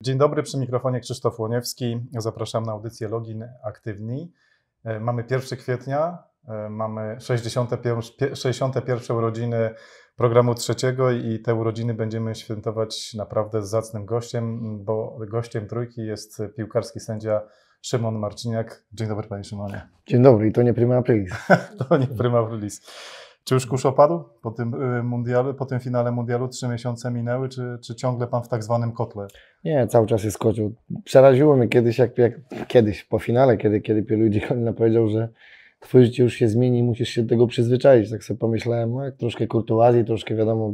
Dzień dobry, przy mikrofonie Krzysztof Łoniewski. Zapraszam na audycję Login Aktywni. E, mamy 1 kwietnia, e, mamy 61, 61 urodziny programu trzeciego i te urodziny będziemy świętować naprawdę z zacnym gościem, bo gościem trójki jest piłkarski sędzia Szymon Marciniak. Dzień dobry Panie Szymonie. Dzień dobry i to nie prima aprilis. to nie prima aprilis. Czy już kurz opadł po tym, y, mundialu, po tym finale mundialu? Trzy miesiące minęły, czy, czy ciągle pan w tak zwanym kotle? Nie, cały czas jest kocioł. Przeraziło mnie kiedyś, jak, jak kiedyś po finale, kiedy, kiedy Pierluigi Kolina powiedział, że twoje życie już się zmieni, musisz się do tego przyzwyczaić. Tak sobie pomyślałem, no, jak troszkę kurtuazji, troszkę wiadomo,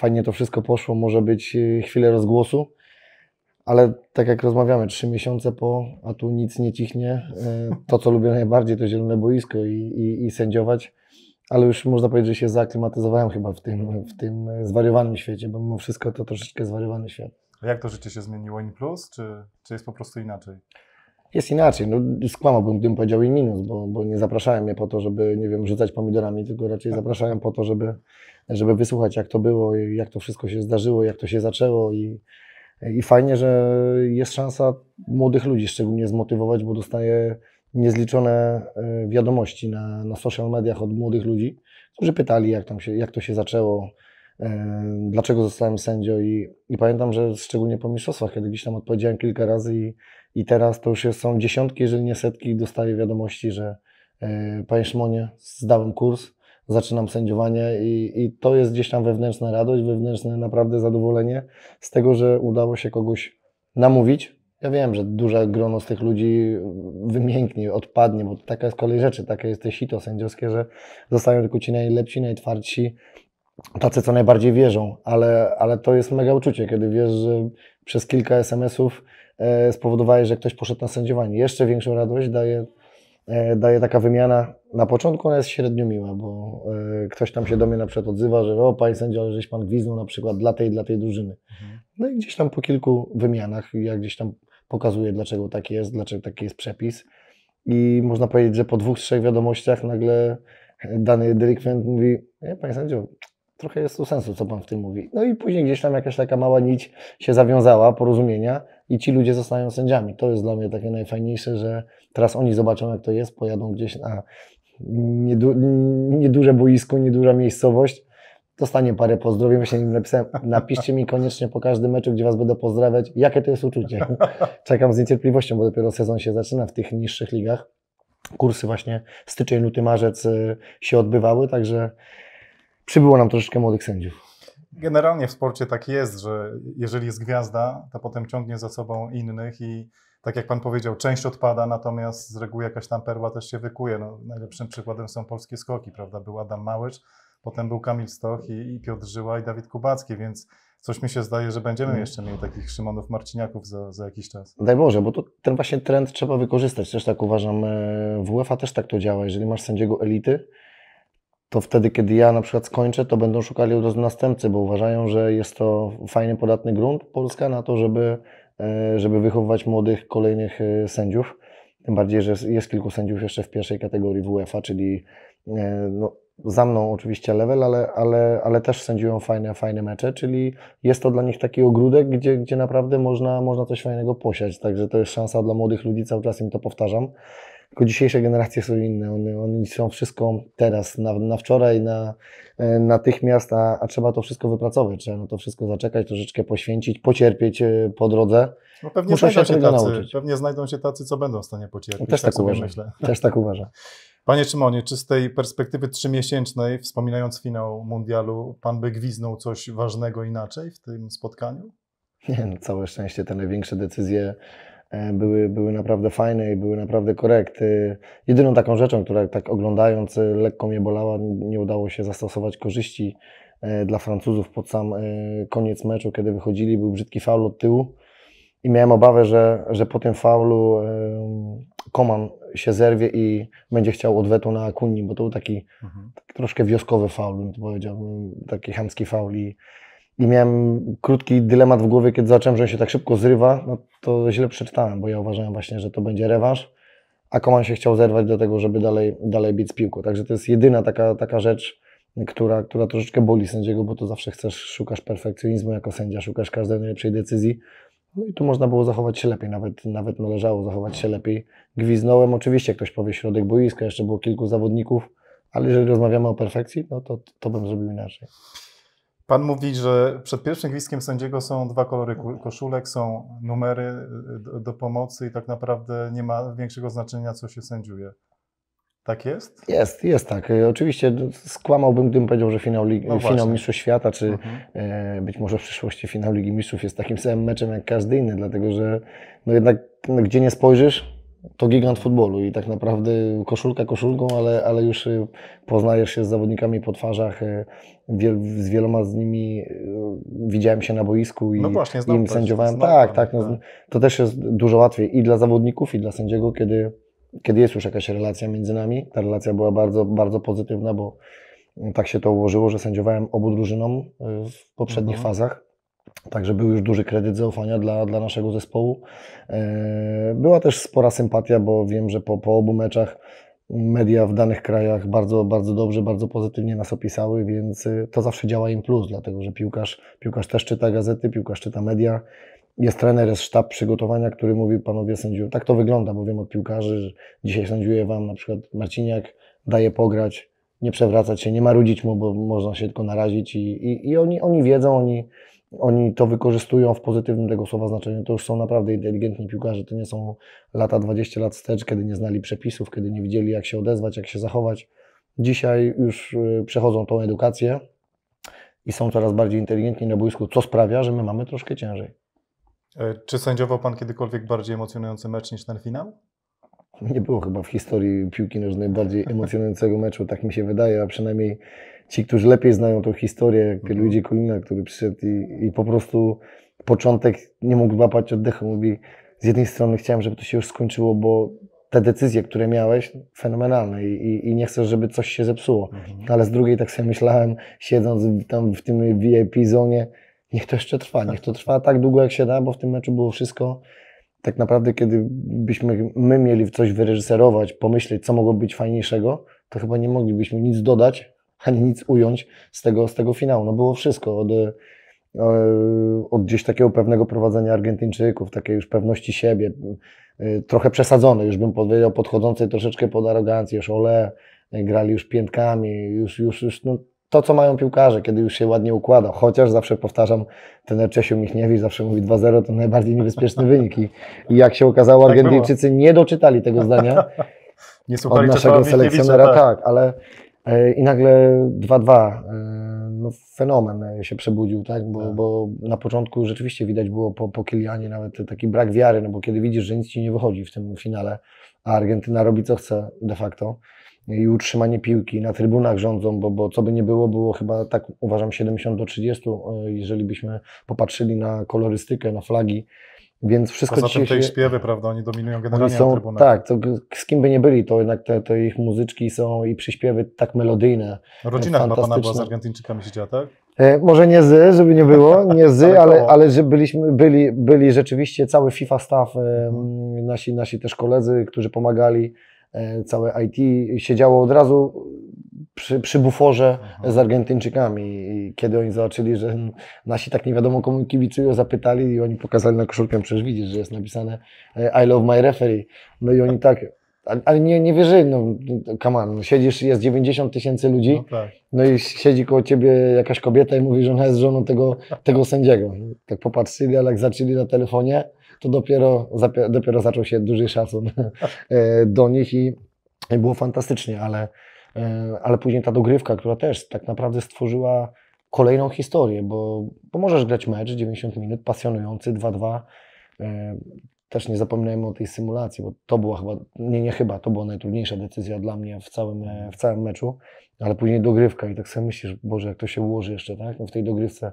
fajnie to wszystko poszło, może być y, chwilę rozgłosu, ale tak jak rozmawiamy, trzy miesiące po, a tu nic nie cichnie. Y, to, co lubię najbardziej, to zielone boisko i, i, i sędziować ale już można powiedzieć, że się zaaklimatyzowałem chyba w tym, w tym e, zwariowanym świecie, bo mimo wszystko to troszeczkę zwariowany świat. A jak to życie się zmieniło in plus, czy, czy jest po prostu inaczej? Jest inaczej. No, skłamałbym, gdybym powiedział in minus, bo, bo nie zapraszałem mnie po to, żeby, nie wiem, rzucać pomidorami, tylko raczej tak. zapraszałem po to, żeby, żeby wysłuchać, jak to było, jak to wszystko się zdarzyło, jak to się zaczęło i, i fajnie, że jest szansa młodych ludzi szczególnie zmotywować, bo dostaję niezliczone e, wiadomości na, na social mediach od młodych ludzi, którzy pytali, jak, tam się, jak to się zaczęło, e, dlaczego zostałem sędzią i, i pamiętam, że szczególnie po mistrzostwach, kiedy gdzieś tam odpowiedziałem kilka razy i, i teraz to już są dziesiątki, jeżeli nie setki, dostaję wiadomości, że e, panie Szmonie, zdałem kurs, zaczynam sędziowanie i, i to jest gdzieś tam wewnętrzna radość, wewnętrzne naprawdę zadowolenie z tego, że udało się kogoś namówić ja wiem, że duże grono z tych ludzi wymięknie, odpadnie, bo taka jest kolej rzeczy, takie jest te sito sędziowskie, że zostają tylko ci najlepsi, najtwardsi, tacy, co najbardziej wierzą, ale, ale to jest mega uczucie, kiedy wiesz, że przez kilka SMS-ów e, spowodowałeś, że ktoś poszedł na sędziowanie. Jeszcze większą radość daje, e, daje taka wymiana. Na początku ona jest średnio miła, bo e, ktoś tam się do mnie na przykład odzywa, że o, panie sędzio, ale żeś pan gwiznął na przykład dla tej, dla tej drużyny. Mhm. No i gdzieś tam po kilku wymianach, jak gdzieś tam pokazuje, dlaczego tak jest, dlaczego taki jest przepis. I można powiedzieć, że po dwóch, trzech wiadomościach nagle dany delinkwent mówi: Nie, panie sędzio, trochę jest tu sensu, co pan w tym mówi. No i później gdzieś tam jakaś taka mała nić się zawiązała, porozumienia, i ci ludzie zostają sędziami. To jest dla mnie takie najfajniejsze, że teraz oni zobaczą, jak to jest, pojadą gdzieś na niedu nieduże boisko, nieduża miejscowość dostanie parę pozdrowień. Właśnie im napisałem, napiszcie mi koniecznie po każdym meczu, gdzie Was będę pozdrawiać, jakie to jest uczucie. Czekam z niecierpliwością, bo dopiero sezon się zaczyna w tych niższych ligach. Kursy właśnie styczeń, luty, marzec y, się odbywały, także przybyło nam troszeczkę młodych sędziów. Generalnie w sporcie tak jest, że jeżeli jest gwiazda, to potem ciągnie za sobą innych i tak jak Pan powiedział, część odpada, natomiast z reguły jakaś tam perła też się wykuje. No, najlepszym przykładem są polskie skoki, prawda? Był Adam Małysz, Potem był Kamil Stoch i, i Piotr Żyła i Dawid Kubacki, więc coś mi się zdaje, że będziemy mhm. jeszcze mieli takich Szymonów Marciniaków za, za jakiś czas. No daj Boże, bo to, ten właśnie trend trzeba wykorzystać. Też tak uważam, e, w UEFA też tak to działa. Jeżeli masz sędziego elity, to wtedy, kiedy ja na przykład skończę, to będą szukali od razu następcy, bo uważają, że jest to fajny, podatny grunt Polska na to, żeby, e, żeby wychowywać młodych, kolejnych e, sędziów. Tym bardziej, że jest kilku sędziów jeszcze w pierwszej kategorii w UEFA, czyli no, za mną oczywiście level, ale, ale, ale też sędziują fajne, fajne mecze, czyli jest to dla nich taki ogródek, gdzie, gdzie naprawdę można, można coś fajnego posiać. Także to jest szansa dla młodych ludzi, cały czas im to powtarzam. Tylko dzisiejsze generacje są inne. Oni, oni są wszystko teraz, na, na wczoraj, na, e, natychmiast, a, a trzeba to wszystko wypracować. Trzeba na to wszystko zaczekać, troszeczkę poświęcić, pocierpieć e, po drodze. No pewnie, Muszę znajdą się, się tacy, nauczyć. pewnie znajdą się tacy, co będą w stanie pocierpieć. Też tak, tak uważam. Myślę. Też tak uważam. Panie Szymonie, czy z tej perspektywy trzymiesięcznej, wspominając finał mundialu, pan by gwiznął coś ważnego inaczej w tym spotkaniu? Nie, no całe szczęście te największe decyzje e, były, były naprawdę fajne i były naprawdę korekty. Jedyną taką rzeczą, która tak oglądając e, lekko mnie bolała, nie udało się zastosować korzyści e, dla Francuzów pod sam koniec meczu, kiedy wychodzili, był brzydki faul od tyłu i miałem obawę, że, że po tym faulu Koman się zerwie i będzie chciał odwetu na Kuni, bo to był taki, mhm. taki troszkę wioskowy faul, bym powiedział, taki chamski faul i, i miałem krótki dylemat w głowie, kiedy zacząłem, że on się tak szybko zrywa, no to źle przeczytałem, bo ja uważałem właśnie, że to będzie rewanż, a Koman się chciał zerwać do tego, żeby dalej, dalej bić piłką, także to jest jedyna taka, taka rzecz, która, która troszeczkę boli sędziego, bo to zawsze chcesz, szukasz perfekcjonizmu jako sędzia, szukasz każdej najlepszej decyzji, no i tu można było zachować się lepiej, nawet, nawet należało zachować się lepiej. Gwiznąłem, oczywiście ktoś powie środek boiska, jeszcze było kilku zawodników, ale jeżeli rozmawiamy o perfekcji, no to, to bym zrobił inaczej. Pan mówi, że przed pierwszym gwizdkiem sędziego są dwa kolory koszulek, są numery y, y, do pomocy i tak naprawdę nie ma większego znaczenia, co się sędziuje. Tak jest? Jest, jest tak. E, oczywiście skłamałbym, gdybym powiedział, że finał, Ligi, no finał Mistrzów Świata, czy mhm. E, być może w przyszłości finał Ligi Mistrzów jest takim samym meczem jak każdy inny, dlatego że no jednak no, gdzie nie spojrzysz, to gigant futbolu i tak naprawdę koszulka koszulką, ale, ale już e, poznajesz się z zawodnikami po twarzach, wiel, z wieloma z nimi widziałem się na boisku i no właśnie, im sędziowałem. Znam tak, tak, no, tak. to też jest dużo łatwiej i dla zawodników, i dla sędziego, kiedy kiedy jest już jakaś relacja między nami, ta relacja była bardzo, bardzo pozytywna, bo tak się to ułożyło, że sędziowałem obu drużynom y, w poprzednich mhm. fazach. Także był już duży kredyt zaufania dla, dla naszego zespołu. E, była też spora sympatia, bo wiem, że po, po obu meczach media w danych krajach bardzo, bardzo dobrze, bardzo pozytywnie nas opisały, więc y, to zawsze działa im plus, dlatego że piłkarz, piłkarz też czyta gazety, piłkarz czyta media, jest trener, jest sztab przygotowania, który mówi, panowie sędziu, tak to wygląda, bo wiem od piłkarzy, że dzisiaj sędziuje wam na przykład Marciniak, daje pograć, nie przewracać się, nie marudzić mu, bo można się tylko narazić i, i, i oni, oni wiedzą, oni, oni to wykorzystują w pozytywnym tego słowa znaczeniu. To już są naprawdę inteligentni piłkarze. To nie są lata 20 lat wstecz, kiedy nie znali przepisów, kiedy nie widzieli, jak się odezwać, jak się zachować. Dzisiaj już y, przechodzą tą edukację i są coraz bardziej inteligentni na boisku, co sprawia, że my mamy troszkę ciężej. E, czy sędziował Pan kiedykolwiek bardziej emocjonujący mecz niż ten finał? Nie było chyba w historii piłki nożnej bardziej emocjonującego meczu, tak mi się wydaje, a przynajmniej ci, którzy lepiej znają tą historię, jak mhm. Luigi Colina, który przyszedł i, i po prostu początek nie mógł łapać oddechu, mówi z jednej strony chciałem, żeby to się już skończyło, bo te decyzje, które miałeś, fenomenalne i, i, i nie chcę, żeby coś się zepsuło. Mhm. Ale z drugiej tak sobie myślałem, siedząc tam w tym VIP zonie, niech to jeszcze trwa. Niech to trwa tak długo, jak się da, bo w tym meczu było wszystko. Tak naprawdę, kiedy byśmy my mieli coś wyreżyserować, pomyśleć, co mogło być fajniejszego, to chyba nie moglibyśmy nic dodać, ani nic ująć z tego, z tego finału. No było wszystko. Od, e, od gdzieś takiego pewnego prowadzenia Argentyńczyków, takiej już pewności siebie, e, trochę przesadzone, już bym powiedział, podchodzącej troszeczkę pod arogancję, już ole, e, grali już piętkami, już, już, już no, to, co mają piłkarze, kiedy już się ładnie układa. Chociaż zawsze powtarzam, ten Czesiu Michniewicz zawsze mówi 2-0 to najbardziej niebezpieczny wynik. I, i jak się okazało, tak Argentyńczycy tak nie doczytali tego zdania nie od naszego selekcjonera. Tak, tak ale e, i nagle 2-2. E, no, fenomen się przebudził, tak? Bo, tak. bo na początku rzeczywiście widać było po, po Kilianie nawet taki brak wiary, no bo kiedy widzisz, że nic ci nie wychodzi w tym finale, a Argentyna robi co chce de facto, i utrzymanie piłki. Na trybunach rządzą, bo, bo co by nie było, było chyba tak uważam 70 do 30, e, jeżeli byśmy popatrzyli na kolorystykę, na flagi. Więc wszystko Poza tym te ich śpiewy, prawda, oni dominują generalnie są, na trybunach. Tak, to z kim by nie byli, to jednak te, te ich muzyczki są i przyśpiewy tak melodyjne. E, Rodzina chyba Pana była z Argentyńczykami siedziała, tak? E, może nie zy, żeby nie było, nie zy, ale, ale, ale że byliśmy, byli, byli rzeczywiście cały FIFA staff, e, mhm. nasi, nasi też koledzy, którzy pomagali E, całe IT siedziało od razu przy, przy buforze Aha. Mhm. z Argentyńczykami. I kiedy oni zobaczyli, że nasi tak nie wiadomo komu kibicują, zapytali i oni pokazali na koszulkę, przecież widzisz, że jest napisane e, I love my referee. No i oni tak, ale nie, nie wierzyli, no come on, no siedzisz, jest 90 tysięcy ludzi, no, tak. no, i siedzi koło ciebie jakaś kobieta i mówi, że ona jest żoną tego, tego sędziego. Tak popatrzyli, ale jak zaczęli na telefonie, to dopiero, dopiero zaczął się duży szacun e, do nich i było fantastycznie, ale, e, ale później ta dogrywka, która też tak naprawdę stworzyła kolejną historię, bo, bo możesz grać mecz 90 minut, pasjonujący, 2-2. E, też nie zapominajmy o tej symulacji, bo to była chyba, nie, nie chyba, to była najtrudniejsza decyzja dla mnie w całym, w całym meczu, ale później dogrywka i tak sobie myślisz, Boże, jak to się ułoży jeszcze, tak? No w tej dogrywce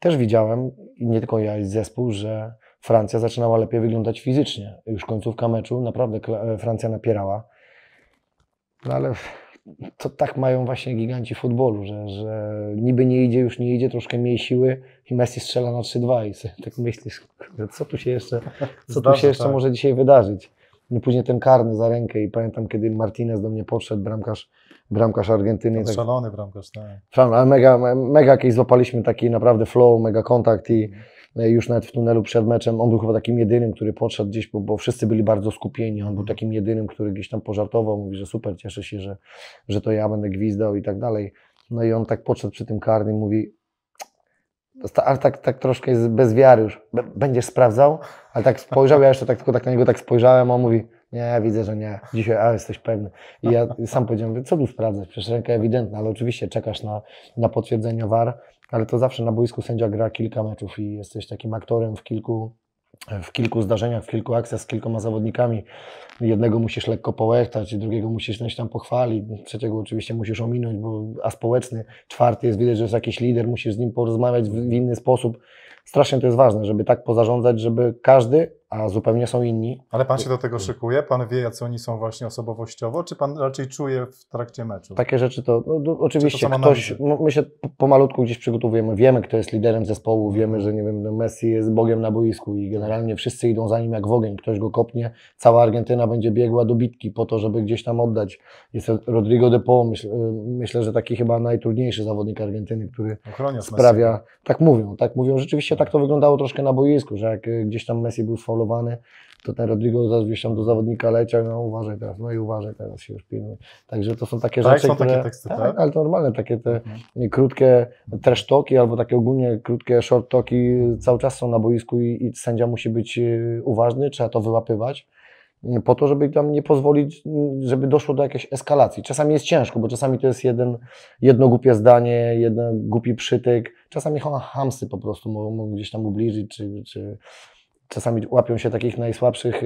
też widziałem, i nie tylko ja, i zespół, że Francja zaczynała lepiej wyglądać fizycznie. Już końcówka meczu naprawdę e, Francja napierała. No ale to tak mają właśnie giganci futbolu, że, że niby nie idzie, już nie idzie, troszkę mniej siły i Messi strzela na 3-2 i sobie tak myślisz, co tu się jeszcze, co tu się jeszcze tak. może dzisiaj wydarzyć. No później ten karny za rękę i pamiętam, kiedy Martinez do mnie podszedł, bramkarz, bramkarz Argentyny. Tak, szalony bramkarz, tak. Szalony, ale mega, mega jakieś złapaliśmy taki naprawdę flow, mega kontakt i mhm. No już nawet w tunelu przed meczem, on był chyba takim jedynym, który podszedł gdzieś, bo, bo wszyscy byli bardzo skupieni, on był mhm. takim jedynym, który gdzieś tam pożartował, mówi, że super, cieszę się, że, że to ja będę gwizdał i tak dalej. No i on tak podszedł przy tym karnym, mówi, ale tak, tak troszkę jest bez wiary już, będziesz sprawdzał? Ale tak spojrzał, ja jeszcze tak tylko tak na niego tak spojrzałem, on mówi, nie, widzę, że nie. Dzisiaj, a jesteś pewny. I ja sam powiedziałem, co tu sprawdzać? Przecież ręka ewidentna, ale oczywiście czekasz na, na potwierdzenie VAR ale to zawsze na boisku sędzia gra kilka meczów i jesteś takim aktorem w kilku, w kilku zdarzeniach, w kilku akcjach z kilkoma zawodnikami. Jednego musisz lekko połechtać, drugiego musisz coś tam pochwalić, trzeciego oczywiście musisz ominąć, bo a społeczny, czwarty jest widać, że jest jakiś lider, musisz z nim porozmawiać w, w inny sposób. Strasznie to jest ważne, żeby tak pozarządzać, żeby każdy a zupełnie są inni. Ale pan się do tego szykuje? Pan wie, co oni są właśnie osobowościowo? Czy pan raczej czuje w trakcie meczu? Takie rzeczy to, no, do, no, oczywiście to ktoś, no, my się pomalutku gdzieś przygotowujemy, wiemy, kto jest liderem zespołu, mhm. wiemy, że nie wiem, no, Messi jest bogiem na boisku i generalnie wszyscy idą za nim jak w ogień, ktoś go kopnie, cała Argentyna będzie biegła do bitki po to, żeby gdzieś tam oddać. Jest Rodrigo de Po, myśl, y, myślę, że taki chyba najtrudniejszy zawodnik Argentyny, który Ochroniasz sprawia, Messi. tak mówią, tak mówią, rzeczywiście tak to wyglądało troszkę na boisku, że jak y, gdzieś tam Messi był sfaulowany, to ten Rodrigo zaraz gdzieś tam do zawodnika leciał, no uważaj teraz, no i uważaj teraz się już pilnuj. Także to są takie tak, rzeczy, są które... takie teksty, tak, tak? ale to normalne, takie te mhm. krótkie trash talki, albo takie ogólnie krótkie short talki cały czas są na boisku i, i sędzia musi być y, uważny, trzeba to wyłapywać y, po to, żeby tam nie pozwolić, y, żeby doszło do jakiejś eskalacji. Czasami jest ciężko, bo czasami to jest jeden, jedno głupie zdanie, jeden głupi przytyk, czasami hamsy po prostu mogą, mogą gdzieś tam ubliżyć, czy, czy czasami łapią się takich najsłabszych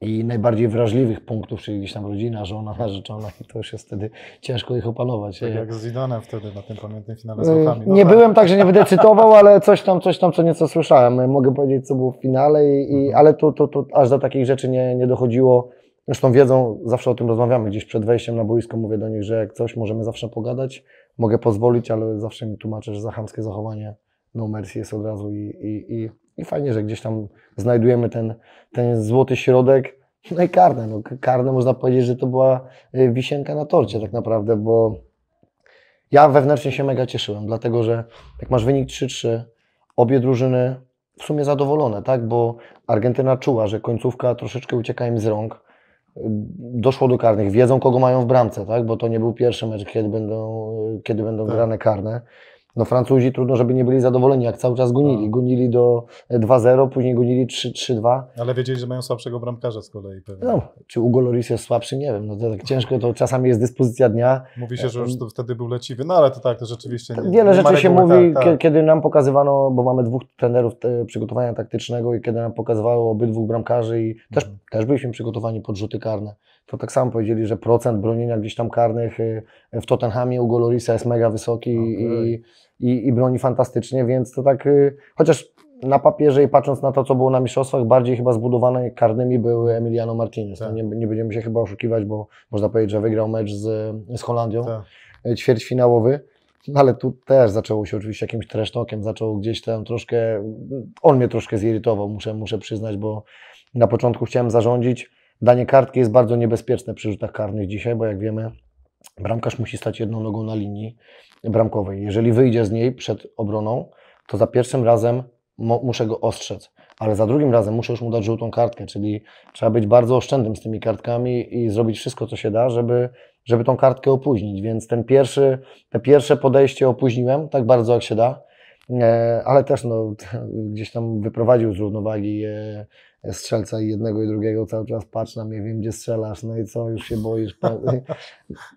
i najbardziej wrażliwych punktów, czyli gdzieś tam rodzina, żona, narzeczona i to już jest wtedy ciężko ich opanować. Tak jak z Zidanem wtedy na tym pamiętnym finale z yy, Włochami. No nie tak. byłem tak, że nie będę cytował, ale coś tam, coś tam, co nieco słyszałem. Yy, mogę powiedzieć, co było w finale, i, mhm. ale to, to, to aż do takich rzeczy nie, nie dochodziło. Zresztą wiedzą, zawsze o tym rozmawiamy gdzieś przed wejściem na boisko, mówię do nich, że jak coś możemy zawsze pogadać, mogę pozwolić, ale zawsze mi tłumaczę, że za chamskie zachowanie no mercy jest od razu i, i, i i fajnie, że gdzieś tam znajdujemy ten, ten złoty środek. No i karne. No, karne można powiedzieć, że to była y, wisienka na torcie tak naprawdę, bo ja wewnętrznie się mega cieszyłem, dlatego że jak masz wynik 3-3, obie drużyny w sumie zadowolone, tak? Bo Argentyna czuła, że końcówka troszeczkę ucieka im z rąk. Doszło do karnych, wiedzą kogo mają w bramce, tak? Bo to nie był pierwszy mecz, kiedy będą, y, kiedy będą tak. grane karne no Francuzi trudno, żeby nie byli zadowoleni, jak cały czas gonili. A. No. Gonili do 2-0, e, później gonili 3-2. Ale wiedzieli, że mają słabszego bramkarza z kolei pewnie. No, czy Ugo Loris jest słabszy? Nie wiem, no to tak ciężko, to czasami jest dyspozycja dnia. Mówi się, że e, już wtedy był leciwy, no ale to tak, to rzeczywiście nie Wiele nie rzeczy się mówi, tak, tak. kiedy nam pokazywano, bo mamy dwóch trenerów przygotowania taktycznego i kiedy nam pokazywało obydwu bramkarzy i też, mhm. też byliśmy przygotowani pod rzuty karne to tak samo powiedzieli, że procent bronienia gdzieś tam karnych e, w Tottenhamie u Golorisa jest mega wysoki okay. i i, i broni fantastycznie, więc to tak, y, chociaż na papierze i patrząc na to, co było na mistrzostwach, bardziej chyba zbudowane karnymi były Emiliano Martinez. Tak. No nie, nie, będziemy się chyba oszukiwać, bo można powiedzieć, że wygrał mecz z, z Holandią, tak. Y, ćwierćfinałowy. No ale tu też zaczęło się oczywiście jakimś tresztokiem, zaczął gdzieś tam troszkę, on mnie troszkę zirytował, muszę, muszę przyznać, bo na początku chciałem zarządzić. Danie kartki jest bardzo niebezpieczne przy rzutach karnych dzisiaj, bo jak wiemy, Bramkarz musi stać jedną nogą na linii bramkowej. Jeżeli wyjdzie z niej przed obroną, to za pierwszym razem muszę go ostrzec, ale za drugim razem muszę już mu dać żółtą kartkę, czyli trzeba być bardzo oszczędnym z tymi kartkami i zrobić wszystko, co się da, żeby, żeby tą kartkę opóźnić. Więc ten pierwszy, te pierwsze podejście opóźniłem tak bardzo, jak się da, e, ale też no, gdzieś tam wyprowadził z równowagi e, strzelca i jednego i drugiego cały czas patrz na mnie, wiem gdzie strzelasz, no i co, już się boisz.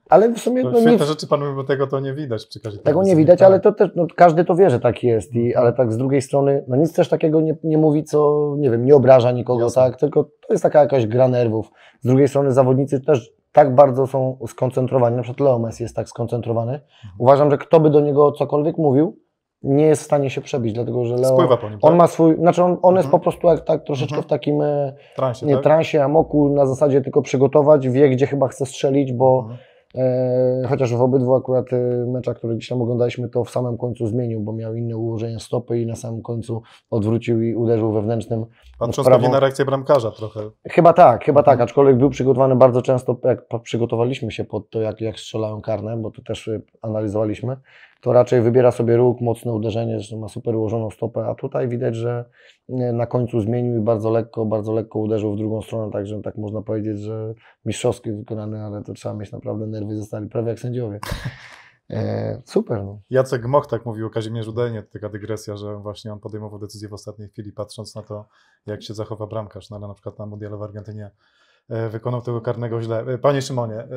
ale w sumie... No, Świetne nie... rzeczy panują, bo tego to nie widać przy każdej Tego nie widać, tak. ale to też, no, każdy to wie, że tak jest, I, mhm. ale tak z drugiej strony, no nic też takiego nie, nie mówi, co, nie wiem, nie obraża nikogo, Jasne. tak, tylko to jest taka jakaś gra nerwów. Z drugiej strony zawodnicy też tak bardzo są skoncentrowani, na przykład Leo Messi jest tak skoncentrowany. Mhm. Uważam, że kto by do niego cokolwiek mówił, nie jest w stanie się przebić, dlatego że Leo. Spływa po nim. On tak? ma swój. Znaczy, on, on jest mhm. po prostu jak, tak troszeczkę mhm. w takim e, transie, nie, tak? transie, amoku, na zasadzie tylko przygotować, wie gdzie chyba chce strzelić, bo. Mhm. E, chociaż w obydwu akurat e, meczach, które gdzieś tam oglądaliśmy, to w samym końcu zmienił, bo miał inne ułożenie stopy i na samym końcu odwrócił i uderzył wewnętrznym. Patrząc pewnie na reakcję bramkarza trochę. Chyba tak, chyba tak, aczkolwiek był przygotowany bardzo często, jak przygotowaliśmy się pod to, jak, jak strzelają karne, bo to też e, analizowaliśmy, to raczej wybiera sobie róg, mocne uderzenie, że ma super ułożoną stopę, a tutaj widać, że e, na końcu zmienił i bardzo lekko, bardzo lekko uderzył w drugą stronę, także tak można powiedzieć, że mistrzowski wykonany, ale to trzeba mieć naprawdę nerwy, zostali prawie jak sędziowie. E, super. No. Jacek Moch tak mówił o Kazimierzu Dejnie, taka dygresja, że właśnie on podejmował decyzję w ostatniej chwili, patrząc na to, jak się zachowa bramkarz, no, ale na przykład na mundialu w Argentynie e, wykonał tego karnego źle. E, panie Szymonie,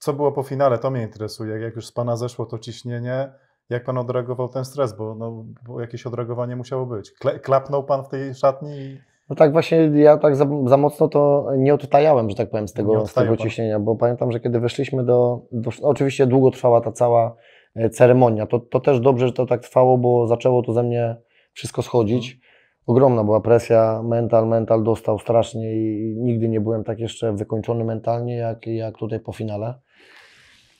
co było po finale, to mnie interesuje. Jak już z Pana zeszło to ciśnienie, jak Pan odreagował ten stres, bo, no, bo jakieś odreagowanie musiało być. Kle, klapnął Pan w tej szatni i... No tak właśnie, ja tak za, za, mocno to nie odtajałem, że tak powiem, z tego, z tego ciśnienia, bo pamiętam, że kiedy weszliśmy do, do Oczywiście długo trwała ta cała e, ceremonia. To, to też dobrze, że to tak trwało, bo zaczęło to ze mnie wszystko schodzić. Mhm. Ogromna była presja, mental, mental dostał strasznie i nigdy nie byłem tak jeszcze wykończony mentalnie, jak, jak tutaj po finale.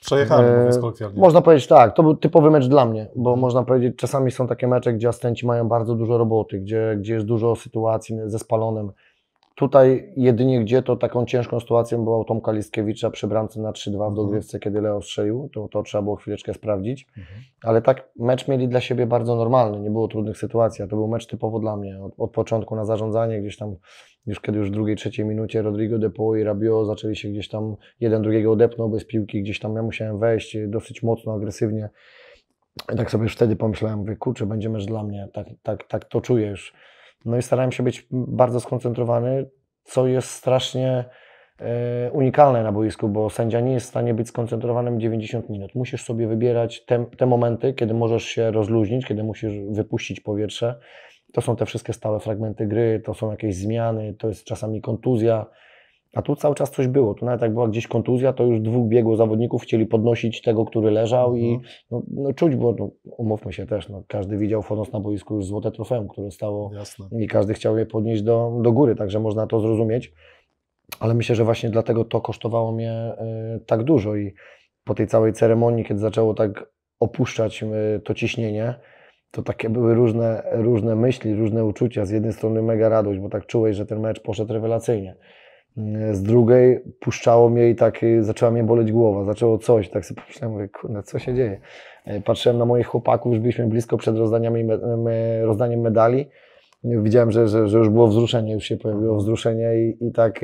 Przejechany, e, kolokwialnie. Można powiedzieć tak, to był typowy mecz dla mnie, bo można powiedzieć, czasami są takie mecze, gdzie astenci mają bardzo dużo roboty, gdzie, gdzie jest dużo sytuacji ze spalonym. Tutaj jedynie gdzie to taką ciężką sytuacją była u Tomka Listkiewicza przy bramce na 3-2 w mhm. dogrywce, mhm. kiedy Leo strzelił, to, to trzeba było chwileczkę sprawdzić, mhm. ale tak mecz mieli dla siebie bardzo normalny, nie było trudnych sytuacji, a to był mecz typowo dla mnie, od, od początku na zarządzanie, gdzieś tam, już kiedy już w drugiej, trzeciej minucie Rodrigo Depo i Rabio zaczęli się gdzieś tam, jeden drugiego odepnął bez piłki, gdzieś tam ja musiałem wejść dosyć mocno, agresywnie, i tak sobie już wtedy pomyślałem, mówię, kurczę, będzie mecz dla mnie, tak, tak, tak to czuję już no i starałem się być bardzo skoncentrowany, co jest strasznie e, unikalne na boisku, bo sędzia nie jest w stanie być skoncentrowanym 90 minut. Musisz sobie wybierać te, te momenty, kiedy możesz się rozluźnić, kiedy musisz wypuścić powietrze. To są te wszystkie stałe fragmenty gry, to są jakieś zmiany, to jest czasami kontuzja, a tu cały czas coś było. Tu nawet jak była gdzieś kontuzja, to już dwóch biegło zawodników chcieli podnosić tego, który leżał mhm. i no, no, czuć, bo no, umówmy się też, no, każdy widział Fonos na boisku już złote trofeum, które stało Jasne. i każdy chciał je podnieść do, do góry, także można to zrozumieć. Ale myślę, że właśnie dlatego to kosztowało mnie y, tak dużo i po tej całej ceremonii, kiedy zaczęło tak opuszczać y, to ciśnienie, to takie były różne, różne myśli, różne uczucia. Z jednej strony mega radość, bo tak czułeś, że ten mecz poszedł rewelacyjnie. E, z drugiej puszczało mnie i tak e, zaczęła mnie boleć głowa, zaczęło coś, tak sobie pomyślałem, mówię, kurde, co się dzieje? E, patrzyłem na moich chłopaków, już byliśmy blisko przed rozdaniem medali, widziałem, że, że, że już było wzruszenie, już się pojawiło wzruszenie i, i tak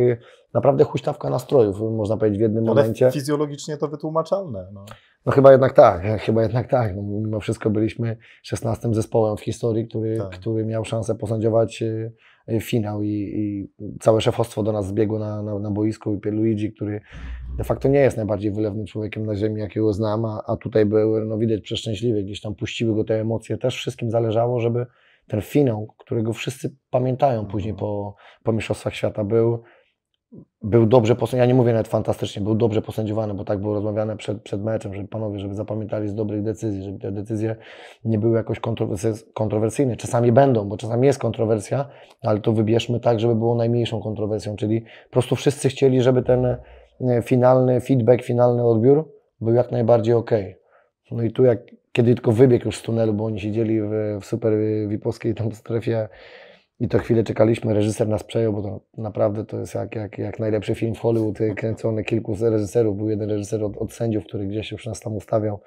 naprawdę huśtawka nastrojów, można powiedzieć, w jednym Ale momencie. fizjologicznie to wytłumaczalne. No. no. chyba jednak tak, chyba jednak tak. No, mimo wszystko byliśmy 16 zespołem w historii, który, tak. który miał szansę posądziować finał i, i całe szefostwo do nas zbiegło na, na, na boisku i Luigi, który de facto nie jest najbardziej wylewnym człowiekiem na ziemi, jakiego znam, a, a tutaj był, no widać, przeszczęśliwy, gdzieś tam puściły go te emocje, też wszystkim zależało, żeby ten finał, którego wszyscy pamiętają później no. po, po Mistrzostwach Świata, był był dobrze posędziowany, ja nie mówię nawet fantastycznie, był dobrze posędziowany, bo tak było rozmawiane przed, przed meczem, żeby panowie, żeby zapamiętali z dobrych decyzji, żeby te decyzje nie były jakoś kontrowersyjne. Czasami będą, bo czasami jest kontrowersja, ale to wybierzmy tak, żeby było najmniejszą kontrowersją, czyli po prostu wszyscy chcieli, żeby ten e, finalny feedback, finalny odbiór był jak najbardziej ok. No i tu jak, kiedy tylko wybiegł już z tunelu, bo oni siedzieli w, w super wipowskiej tam strefie i to chwilę czekaliśmy, reżyser nas przejął, bo to naprawdę to jest jak, jak, jak najlepszy film w Hollywood, y, kręcony kilku reżyserów. Był jeden reżyser od, od sędziów, który gdzieś już nas tam ustawiał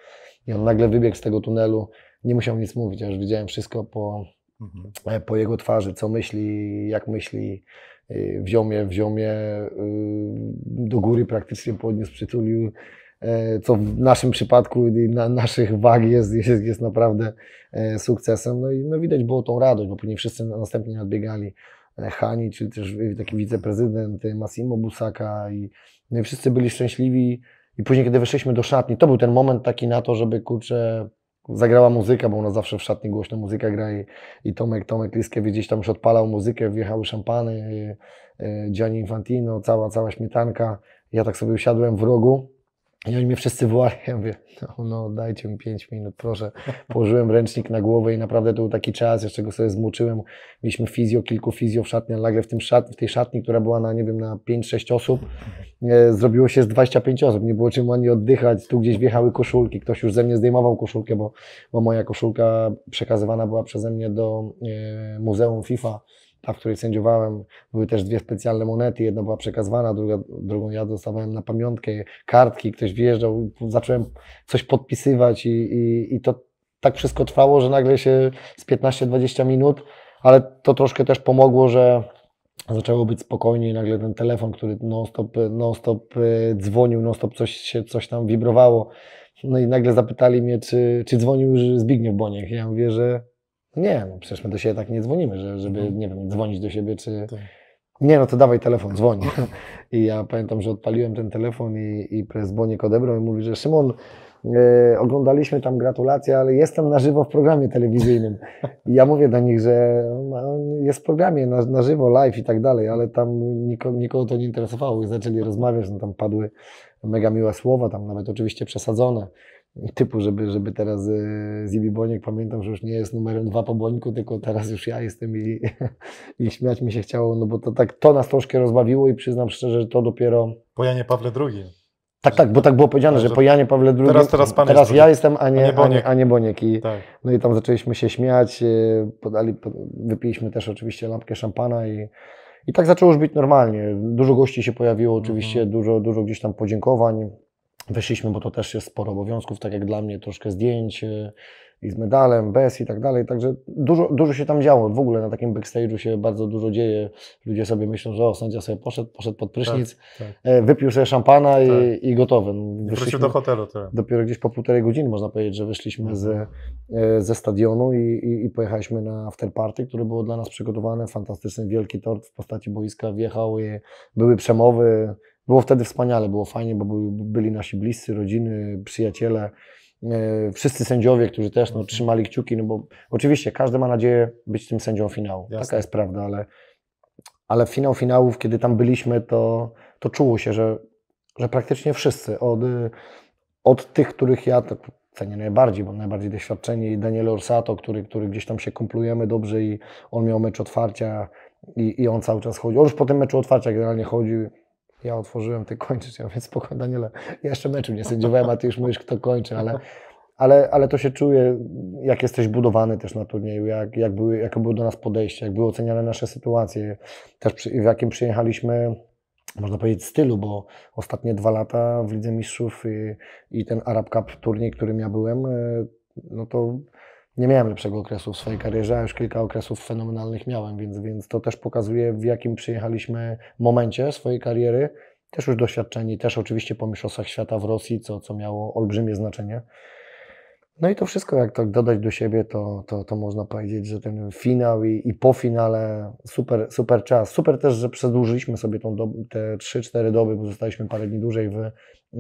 i on nagle wybiegł z tego tunelu. Nie musiał nic mówić, aż widziałem wszystko po, mhm. E, po jego twarzy, co myśli, jak myśli. Y, wziął mnie, wziął mnie y, do góry praktycznie podniósł, przytulił. E, co w naszym przypadku i na naszych wag jest, jest, jest naprawdę e, sukcesem. No i no widać było tą radość, bo później wszyscy następnie nadbiegali. E, hani, czy też taki wiceprezydent Massimo Busaka i no i wszyscy byli szczęśliwi i później, kiedy wyszliśmy do szatni, to był ten moment taki na to, żeby kurczę, zagrała muzyka, bo ona zawsze w szatni głośno muzyka gra i, i Tomek, Tomek Liskiewicz gdzieś tam już odpalał muzykę, wjechały szampany, Gianni Infantino, cała, cała śmietanka. Ja tak sobie usiadłem w rogu i oni mnie wszyscy wołali, ja mówię, no, no dajcie mi 5 minut, proszę. Położyłem ręcznik na głowę i naprawdę to był taki czas, jeszcze go sobie zmuczyłem. Mieliśmy fizjo, kilku fizjo w szatni, nagle w, tym szat, w tej szatni, która była na, nie wiem, na 5-6 osób, e, zrobiło się z 25 osób, nie było czym ani oddychać, tu gdzieś wjechały koszulki, ktoś już ze mnie zdejmował koszulkę, bo, bo moja koszulka przekazywana była przeze mnie do e, Muzeum FIFA ta, w której sędziowałem, były też dwie specjalne monety. Jedna była przekazywana, druga, drugą ja dostawałem na pamiątkę kartki, ktoś wjeżdżał, zacząłem coś podpisywać i, i, i to tak wszystko trwało, że nagle się z 15-20 minut, ale to troszkę też pomogło, że zaczęło być spokojniej, nagle ten telefon, który non-stop non -stop e, dzwonił, non-stop coś, się, coś tam wibrowało, no i nagle zapytali mnie, czy, czy dzwonił już Zbigniew Boniek. Ja mówię, że nie, no przecież my do siebie tak nie dzwonimy, żeby, mhm. nie wiem, dzwonić do siebie czy... Tak. Nie, no to dawaj telefon, dzwoń. I ja pamiętam, że odpaliłem ten telefon i, i Boniek odebrał i mówi, że Szymon, e, oglądaliśmy tam gratulacje, ale jestem na żywo w programie telewizyjnym. I ja mówię do nich, że no, jest w programie na, na żywo, live i tak dalej, ale tam niko, nikogo to nie interesowało. I zaczęli rozmawiać, no tam padły mega miłe słowa, tam nawet oczywiście przesadzone typu, żeby, żeby teraz e, Zibi Boniek, pamiętam, że już nie jest numerem dwa po Bońku, tylko teraz już ja jestem i, i śmiać mi się chciało, no bo to tak, to nas troszkę rozbawiło i przyznam szczerze, że to dopiero... Po Janie Pawle II. Tak, tak, bo tak było powiedziane, że, że po Janie Pawle II. Teraz, teraz, pan teraz jest ja drugi. jestem, a nie, a nie Boniek. A nie, a nie Boniek. I, tak. No i tam zaczęliśmy się śmiać, e, podali, wypiliśmy też oczywiście lampkę szampana i, i tak zaczęło już być normalnie. Dużo gości się pojawiło, oczywiście, mhm. dużo, dużo gdzieś tam podziękowań. Wyszliśmy, bo to też jest sporo obowiązków, tak jak dla mnie, troszkę zdjęć y, i z medalem, bez i tak dalej. Także dużo, dużo się tam działo. W ogóle na takim backstage'u się bardzo dużo dzieje. Ludzie sobie myślą, że o, sędzia sobie poszedł, poszedł pod prysznic, tak, tak. E, wypił sobie szampana tak. i, no, i gotowy. Wyszliśmy wrócił do hotelu. Tak. Dopiero gdzieś po półtorej godziny można powiedzieć, że wyszliśmy mhm. E, ze stadionu i, i, i pojechaliśmy na afterparty, które było dla nas przygotowane. Fantastyczny wielki tort w postaci boiska wjechał, były przemowy, było wtedy wspaniale, było fajnie, bo byli nasi bliscy, rodziny, przyjaciele, e, wszyscy sędziowie, którzy też no, mhm. trzymali kciuki, no bo oczywiście każdy ma nadzieję być tym sędzią finału. Jasne. Taka jest prawda, ale, ale finał finałów, kiedy tam byliśmy, to, to czuło się, że, że praktycznie wszyscy, od, od tych, których ja tak cenię najbardziej, bo najbardziej doświadczeni, Daniel Orsato, który, który gdzieś tam się kumplujemy dobrze i on miał mecz otwarcia i, i on cały czas chodził. On już po tym meczu otwarcia generalnie chodził ja otworzyłem, ty kończysz. Ja mówię, spoko, Daniele, ja jeszcze meczu nie sędziowałem, a ty już mówisz, kto kończy, ale, ale, ale to się czuje, jak jesteś budowany też na turnieju, jak, jak były, jakie było do nas podejście, jak były oceniane nasze sytuacje, też przy, w jakim przyjechaliśmy można powiedzieć, stylu, bo ostatnie dwa lata w Lidze Mistrzów i, i, ten Arab Cup turniej, którym ja byłem, e, no to nie miałem lepszego okresu w swojej karierze, a już kilka okresów fenomenalnych miałem, więc, więc to też pokazuje, w jakim przyjechaliśmy momencie swojej kariery. Też już doświadczeni, też oczywiście po mistrzostwach świata w Rosji, co, co miało olbrzymie znaczenie. No i to wszystko, jak to tak dodać do siebie, to, to, to można powiedzieć, że ten finał i, i po finale super, super czas. Super też, że przedłużyliśmy sobie tą te 3-4 doby, bo zostaliśmy parę dni dłużej w,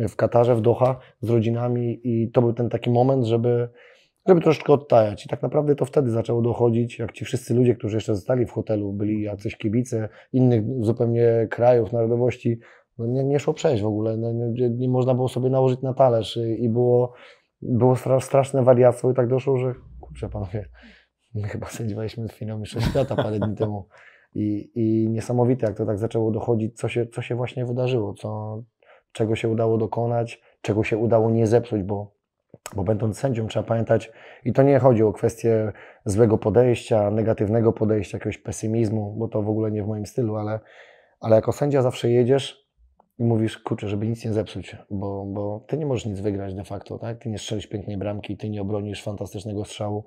w Katarze, w Doha z rodzinami i to był ten taki moment, żeby żeby troszeczkę odtajać. I tak naprawdę to wtedy zaczęło dochodzić, jak ci wszyscy ludzie, którzy jeszcze zostali w hotelu, byli jacyś kibice innych zupełnie krajów, narodowości, no nie, nie szło przejść w ogóle, no nie, nie, można było sobie nałożyć na talerz i, było, było straszne wariactwo i tak doszło, że kurczę panowie, my chyba sędziowaliśmy finał Mistrzostw Świata parę dni temu I, i niesamowite jak to tak zaczęło dochodzić, co się, co się właśnie wydarzyło, co, czego się udało dokonać, czego się udało nie zepsuć, bo bo będąc sędzią trzeba pamiętać, i to nie chodzi o kwestię złego podejścia, negatywnego podejścia, jakiegoś pesymizmu, bo to w ogóle nie w moim stylu, ale, ale jako sędzia zawsze jedziesz i mówisz, kurczę, żeby nic nie zepsuć, bo, bo ty nie możesz nic wygrać de facto, tak? Ty nie strzelisz pięknej bramki, ty nie obronisz fantastycznego strzału.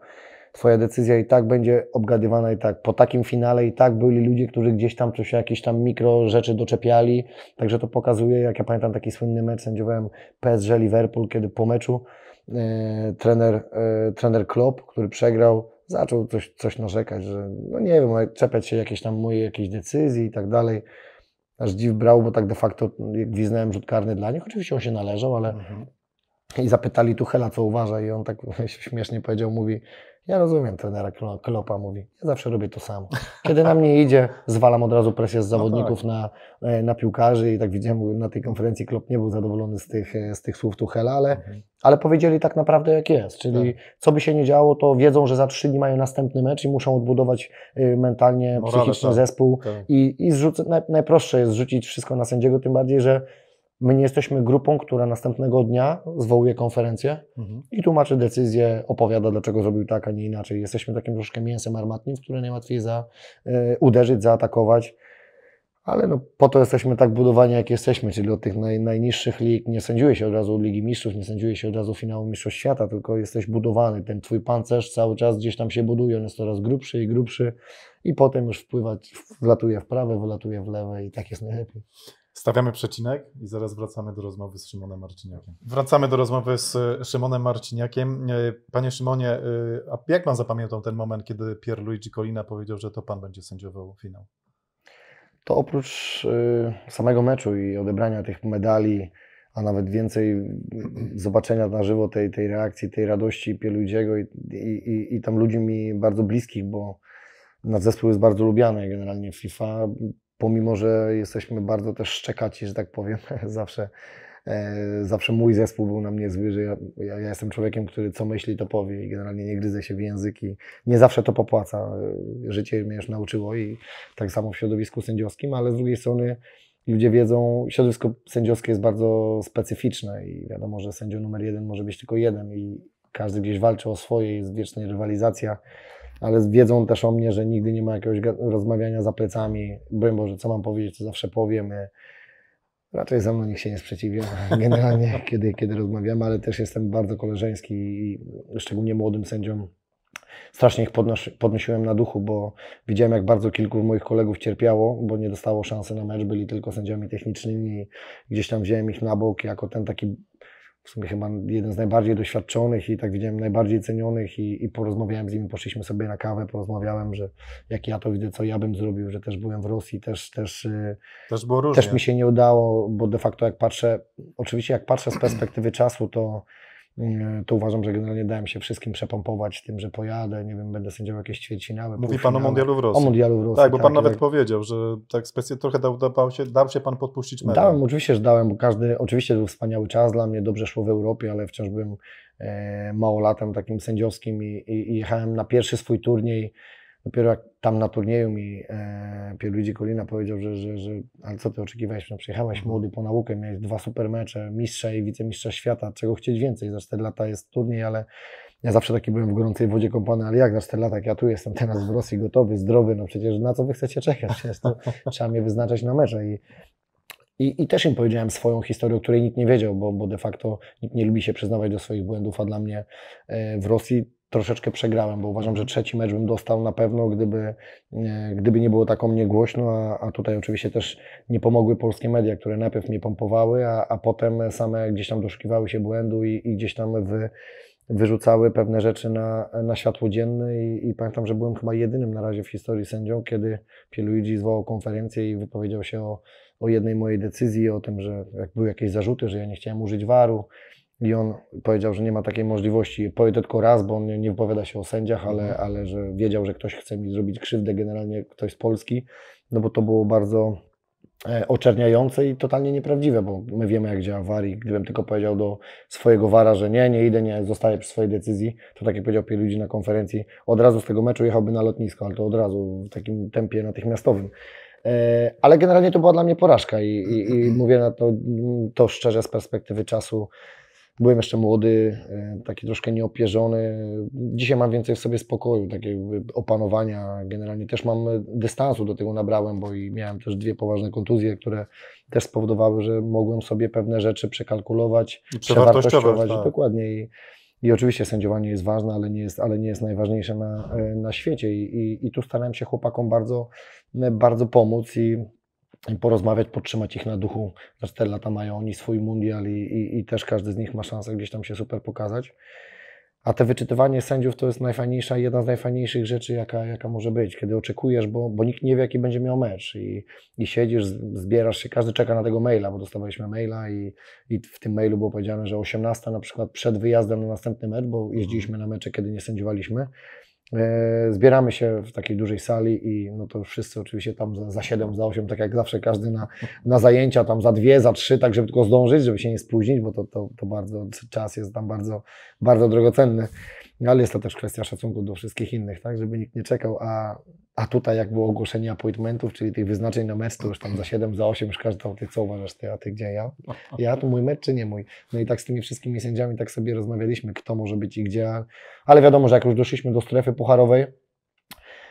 Twoja decyzja i tak będzie obgadywana i tak po takim finale i tak byli ludzie, którzy gdzieś tam coś jakieś tam mikro rzeczy doczepiali, także to pokazuje, jak ja pamiętam taki słynny mecz, sędziowałem PSG Liverpool, kiedy po meczu E, trener, e, trener Klopp, który przegrał, zaczął coś, coś narzekać, że no nie wiem, czepiać się jakieś tam moje jakieś decyzji i tak dalej. Aż dziw brał, bo tak de facto gwiznałem rzut karny dla nich. Oczywiście on się należał, ale mhm. i zapytali Tuchela, co uważa i on tak śmiesznie powiedział, mówi ja rozumiem trenera Klopa, mówi, ja zawsze robię to samo. Kiedy na mnie idzie, zwalam od razu presję z zawodników no tak. na, e, na piłkarzy i tak widziałem na tej konferencji, Klop nie był zadowolony z tych, e, z tych słów Tuchela, ale, mhm. ale powiedzieli tak naprawdę jak jest, czyli tak. co by się nie działo, to wiedzą, że za trzy dni mają następny mecz i muszą odbudować y, mentalnie, Morale, psychiczny tak. zespół tak. i, i zrzuc- najprostsze jest zrzucić wszystko na sędziego, tym bardziej, że My nie jesteśmy grupą, która następnego dnia zwołuje konferencję mhm. i tłumaczy decyzję, opowiada, dlaczego zrobił tak, a nie inaczej. Jesteśmy takim troszkę mięsem armatnim, w które najłatwiej za, y, uderzyć, zaatakować. Ale no, po to jesteśmy tak budowani, jak jesteśmy, czyli od tych naj, najniższych lig nie sędziuje się od razu Ligi Mistrzów, nie sędziuje się od razu finału Mistrzostw Świata, tylko jesteś budowany. Ten twój pancerz cały czas gdzieś tam się buduje, on jest coraz grubszy i grubszy i potem już wpływać, wlatuje w prawe, wylatuje w lewe i tak jest najlepiej. Stawiamy przecinek i zaraz wracamy do rozmowy z Szymonem Marciniakiem. Wracamy do rozmowy z e, Szymonem Marciniakiem. E, panie Szymonie, e, a jak pan zapamiętał ten moment, kiedy Pierluigi Colina powiedział, że to pan będzie sędziował finał? To oprócz samego meczu i odebrania tych medali, a nawet więcej zobaczenia na żywo tej, tej reakcji, tej radości Pierluigiego i, i, i tam ludzi mi bardzo bliskich, bo nasz zespół jest bardzo lubiany generalnie w FIFA pomimo, że jesteśmy bardzo też szczekaci, że tak powiem, zawsze, e, zawsze mój zespół był na mnie zły, że ja, ja, jestem człowiekiem, który co myśli, to powie i generalnie nie gryzę się w języki. nie zawsze to popłaca. E, życie mnie już nauczyło i tak samo w środowisku sędziowskim, ale z drugiej strony ludzie wiedzą, środowisko sędziowskie jest bardzo specyficzne i wiadomo, że sędzią numer jeden może być tylko jeden i każdy gdzieś walczy o swoje, jest wiecznie rywalizacja ale wiedzą też o mnie, że nigdy nie ma jakiegoś rozmawiania za plecami. Byłem Boże, co mam powiedzieć, to zawsze powiem. Raczej ze mną nikt się nie sprzeciwia generalnie, kiedy, kiedy rozmawiamy, ale też jestem bardzo koleżeński i szczególnie młodym sędziom strasznie ich podnosiłem na duchu, bo widziałem, jak bardzo kilku moich kolegów cierpiało, bo nie dostało szansy na mecz, byli tylko sędziami technicznymi i gdzieś tam wziąłem ich na bok jako ten taki w sumie chyba jeden z najbardziej doświadczonych i tak widziałem najbardziej cenionych i, i porozmawiałem z nim, poszliśmy sobie na kawę, porozmawiałem, że jak ja to widzę, co ja bym zrobił, że też byłem w Rosji, też też, y, też, było też mi się nie udało, bo de facto jak patrzę, oczywiście jak patrzę z perspektywy czasu, to Mm, to uważam, że generalnie dałem się wszystkim przepompować tym, że pojadę, nie wiem, będę sędziował jakieś ćwierćfinały. Mówi Pan o Mundialu w Rosji. O Mundialu w Rosji, tak, bo Pan tak, nawet tak. powiedział, że tak specjalnie trochę dał, dał, się, dał się Pan podpuścić medal. Dałem, oczywiście, że dałem, bo każdy, oczywiście był wspaniały czas dla mnie, dobrze szło w Europie, ale wciąż byłem e, małolatem takim sędziowskim i, i, i jechałem na pierwszy swój turniej Dopiero jak tam na turnieju mi e, Pierluigi Kolina powiedział, że, że, że ale co ty oczekiwałeś, no przyjechałeś mhm. młody po naukę, miałeś dwa super mecze, mistrza i wicemistrza świata, czego chcieć więcej, za 4 lata jest turniej, ale ja zawsze taki byłem w gorącej wodzie kąpany, ale jak za 4 lata, jak ja tu jestem teraz w Rosji gotowy, zdrowy, no przecież na co wy chcecie czekać, to trzeba mnie wyznaczać na mecze i i, I, też im powiedziałem swoją historię, o której nikt nie wiedział, bo, bo de facto nikt nie lubi się przyznawać do swoich błędów, a dla mnie e, w Rosji troszeczkę przegrałem, bo uważam, że trzeci mecz bym dostał na pewno, gdyby, gdyby nie było tak o mnie głośno, a, a tutaj oczywiście też nie pomogły polskie media, które najpierw mnie pompowały, a, a potem same gdzieś tam doszukiwały się błędu i, i gdzieś tam wy wyrzucały pewne rzeczy na, na światło dzienne i, i, pamiętam, że byłem chyba jedynym na razie w historii sędzią, kiedy Pierluigi zwołał konferencję i wypowiedział się o, o jednej mojej decyzji, o tym, że jak były jakieś zarzuty, że ja nie chciałem użyć waru, i on powiedział, że nie ma takiej możliwości. Powiedział tylko raz, bo on nie, nie wypowiada się o sędziach, ale, mhm. ale że wiedział, że ktoś chce mi zrobić krzywdę, generalnie ktoś z Polski, no bo to było bardzo e, oczerniające i totalnie nieprawdziwe, bo my wiemy jak działa awarii. gdybym tylko powiedział do swojego VARa, że nie, nie idę, nie zostaję przy swojej decyzji, to tak jak powiedział pięć ludzi na konferencji, od razu z tego meczu jechałby na lotnisko, ale to od razu w takim tempie natychmiastowym. E, ale generalnie to była dla mnie porażka i, i, i mhm. mówię na to, to szczerze z perspektywy czasu, Byłem jeszcze młody, e, taki troszkę nieopierzony. Dzisiaj mam więcej w sobie spokoju, takiego opanowania. Generalnie też mam dystansu do tego nabrałem, bo i miałem też dwie poważne kontuzje, które też spowodowały, że mogłem sobie pewne rzeczy przekalkulować, przewartościować. Tak. Dokładnie. I, i oczywiście sędziowanie jest ważne, ale nie jest, ale nie jest najważniejsze na, e, na świecie. I, i, I tu starałem się chłopakom bardzo, e, bardzo pomóc i porozmawiać, podtrzymać ich na duchu. Za 4 lata mają oni swój mundial i, i, i, też każdy z nich ma szansę gdzieś tam się super pokazać. A te wyczytywanie sędziów to jest najfajniejsza, jedna z najfajniejszych rzeczy, jaka, jaka może być, kiedy oczekujesz, bo, bo nikt nie wie, jaki będzie miał mecz i, i siedzisz, zbierasz się, każdy czeka na tego maila, bo dostawaliśmy maila i, i w tym mailu było powiedziane, że 18 na przykład przed wyjazdem na następny mecz, bo jeździliśmy na mecze, kiedy nie sędziowaliśmy, E, zbieramy się w takiej dużej sali i no to wszyscy oczywiście tam za, za 7, za 8, tak jak zawsze każdy na, na zajęcia, tam za dwie, za trzy, tak żeby tylko zdążyć, żeby się nie spóźnić, bo to, to, to bardzo czas jest tam bardzo, bardzo drogocenny ale jest to też kwestia szacunku do wszystkich innych, tak, żeby nikt nie czekał, a, a tutaj jak było ogłoszenie appointmentów, czyli tych wyznaczeń na mecz, to już tam za 7, za 8 już każdy ty co uważasz, ty, a ty gdzie ja? Ja, to mój mecz czy nie mój? No i tak z tymi wszystkimi sędziami tak sobie rozmawialiśmy, kto może być i gdzie, ale wiadomo, że jak już doszliśmy do strefy pucharowej,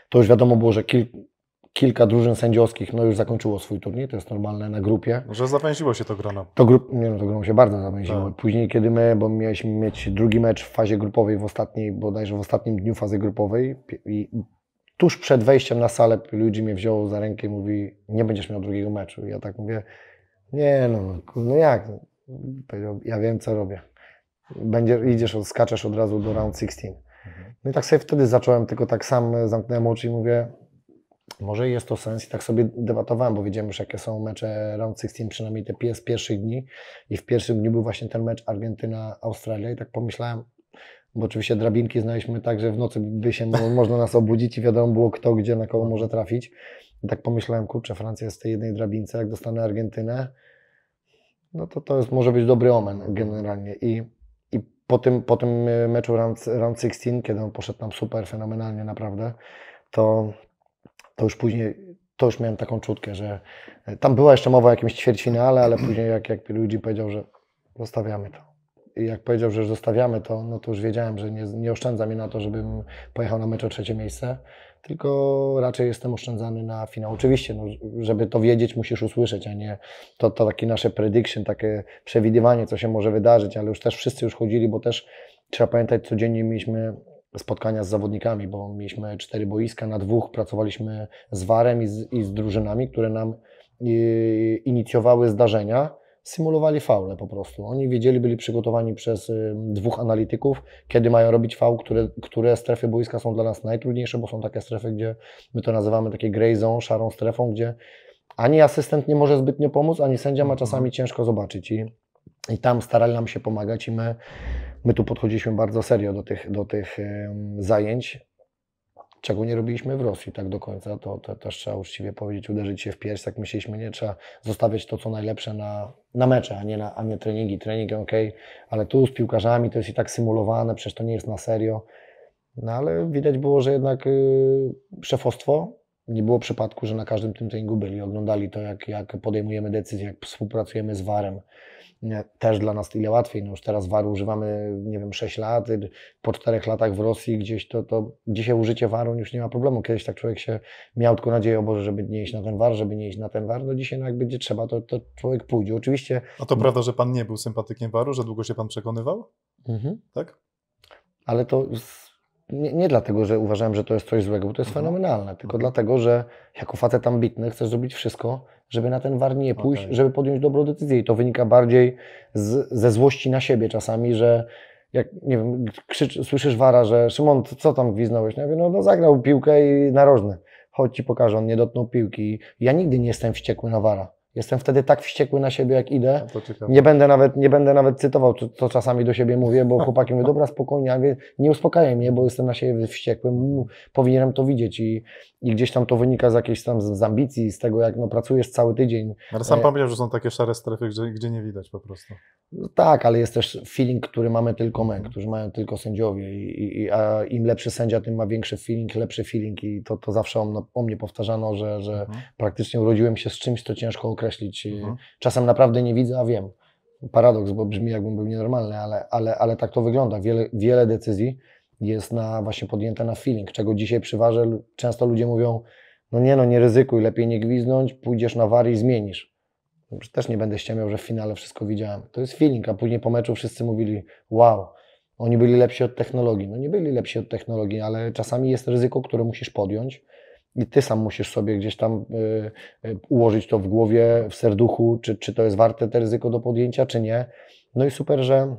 to już wiadomo było, że kilku kilka drużyn sędziowskich no już zakończyło swój turniej, to jest normalne na grupie. Że zawęziło się to grono. To, grup, nie, no, to grono się bardzo zawęziło. Tak. Później kiedy my, bo mieliśmy mieć drugi mecz w fazie grupowej w ostatniej, bodajże w ostatnim dniu fazy grupowej i tuż przed wejściem na salę ludzi mnie wziął za rękę i mówi nie będziesz miał drugiego meczu. I ja tak mówię nie no, no jak? ja wiem co robię. Będzie, idziesz, skaczesz od razu do round 16. Mhm. No i tak sobie wtedy zacząłem, tylko tak sam zamknąłem oczy i mówię, może jest to sens i tak sobie debatowałem, bo wiedziałem już jakie są mecze Round 16, przynajmniej te pies pierwszych dni i w pierwszym dniu był właśnie ten mecz Argentyna-Australia i tak pomyślałem, bo oczywiście drabinki znaliśmy tak, że w nocy by się można nas obudzić i wiadomo było kto, gdzie, na kogo może trafić. I tak pomyślałem, kurczę, Francja jest w tej jednej drabince, jak dostanę Argentynę, no to to jest, może być dobry omen generalnie i i po tym, po tym e, meczu round, round 16, kiedy on poszedł nam super, fenomenalnie naprawdę, to to już później, to już miałem taką czutkę, że e, tam była jeszcze mowa o jakimś ćwierćfinale, ale później jak, jak Luigi powiedział, że zostawiamy to. I jak powiedział, że zostawiamy to, no to już wiedziałem, że nie, nie oszczędza mi na to, żebym pojechał na mecz o trzecie miejsce, tylko raczej jestem oszczędzany na finał. Oczywiście, no, żeby to wiedzieć, musisz usłyszeć, a nie to, to takie nasze prediction, takie przewidywanie, co się może wydarzyć, ale już też wszyscy już chodzili, bo też trzeba pamiętać, codziennie mieliśmy spotkania z zawodnikami, bo mieliśmy cztery boiska, na dwóch pracowaliśmy z Warem i z, i z drużynami, które nam y, inicjowały zdarzenia. Symulowali faule po prostu. Oni wiedzieli, byli przygotowani przez y, dwóch analityków, kiedy mają robić faul, które, które strefy boiska są dla nas najtrudniejsze, bo są takie strefy, gdzie my to nazywamy takie grey zone, szarą strefą, gdzie ani asystent nie może zbytnio pomóc, ani sędzia ma czasami ciężko zobaczyć. I, i tam starali nam się pomagać i my My tu podchodziliśmy bardzo serio do tych, do tych zajęć, czego nie robiliśmy w Rosji tak do końca. To, to też trzeba uczciwie powiedzieć, uderzyć się w pierś. Tak myśleliśmy, nie trzeba zostawiać to, co najlepsze na, na mecze, a nie, na, a nie treningi. Trening ok, ale tu z piłkarzami to jest i tak symulowane, przecież to nie jest na serio. No ale widać było, że jednak yy, szefostwo nie było przypadku, że na każdym tym treningu byli, oglądali to, jak, jak podejmujemy decyzje, jak współpracujemy z VAR-em też dla nas tyle łatwiej. No już teraz waru używamy, nie wiem, 6 lat, po 4 latach w Rosji gdzieś to, to dzisiaj użycie waru już nie ma problemu. Kiedyś tak człowiek się miał tylko nadzieję, o Boże, żeby nie iść na ten war, żeby nie iść na ten war. No dzisiaj no jak będzie trzeba, to, to człowiek pójdzie. Oczywiście... A to prawda, że Pan nie był sympatykiem waru, że długo się Pan przekonywał? Mhm. Tak? Ale to nie, nie, dlatego, że uważałem, że to jest coś złego, bo to jest mhm. fenomenalne, tylko mhm. dlatego, że jako facet ambitny chcesz zrobić wszystko, żeby na ten war nie pójść, okay. żeby podjąć dobrą decyzję. I to wynika bardziej z, ze złości na siebie czasami, że jak, nie wiem, krzycz, słyszysz wara, że Szymon, co tam gwiznąłeś? No ja mówię, no, no zagrał piłkę i narożny. Chodź ci pokażę, on nie dotknął piłki. Ja nigdy nie jestem wściekły na wara. Jestem wtedy tak wściekły na siebie, jak idę. No nie będę, nawet, nie będę nawet cytował, to, czasami do siebie mówię, bo no. chłopaki mówią, dobra, spokojnie, ale nie uspokajaj mnie, bo jestem na siebie wściekły, powinienem to widzieć i, i gdzieś tam to wynika z jakiejś tam z, ambicji, z tego, jak no, pracujesz cały tydzień. No, ale sam e, pamiętam, że są takie szare strefy, gdzie, gdzie nie widać po prostu. No tak, ale jest też feeling, który mamy tylko my, którzy mają tylko sędziowie, i, i, a im lepszy sędzia, tym ma większy feeling, lepszy feeling i to, to zawsze o, o mnie powtarzano, że, że mhm. praktycznie urodziłem się z czymś, co ciężko określić. Mhm. Czasem naprawdę nie widzę, a wiem. Paradoks, bo brzmi jakbym był nienormalny, ale, ale, ale tak to wygląda. Wiele, wiele decyzji jest na, właśnie podjęte na feeling, czego dzisiaj przyważę. Często ludzie mówią, no nie no, nie ryzykuj, lepiej nie gwizdnąć, pójdziesz na wari i zmienisz. Też nie będę ściemiał, że w finale wszystko widziałem. To jest feeling, a później po meczu wszyscy mówili, wow, oni byli lepsi od technologii. No nie byli lepsi od technologii, ale czasami jest ryzyko, które musisz podjąć i ty sam musisz sobie gdzieś tam y, y, ułożyć to w głowie, w serduchu, czy, czy to jest warte te ryzyko do podjęcia, czy nie. No i super, że,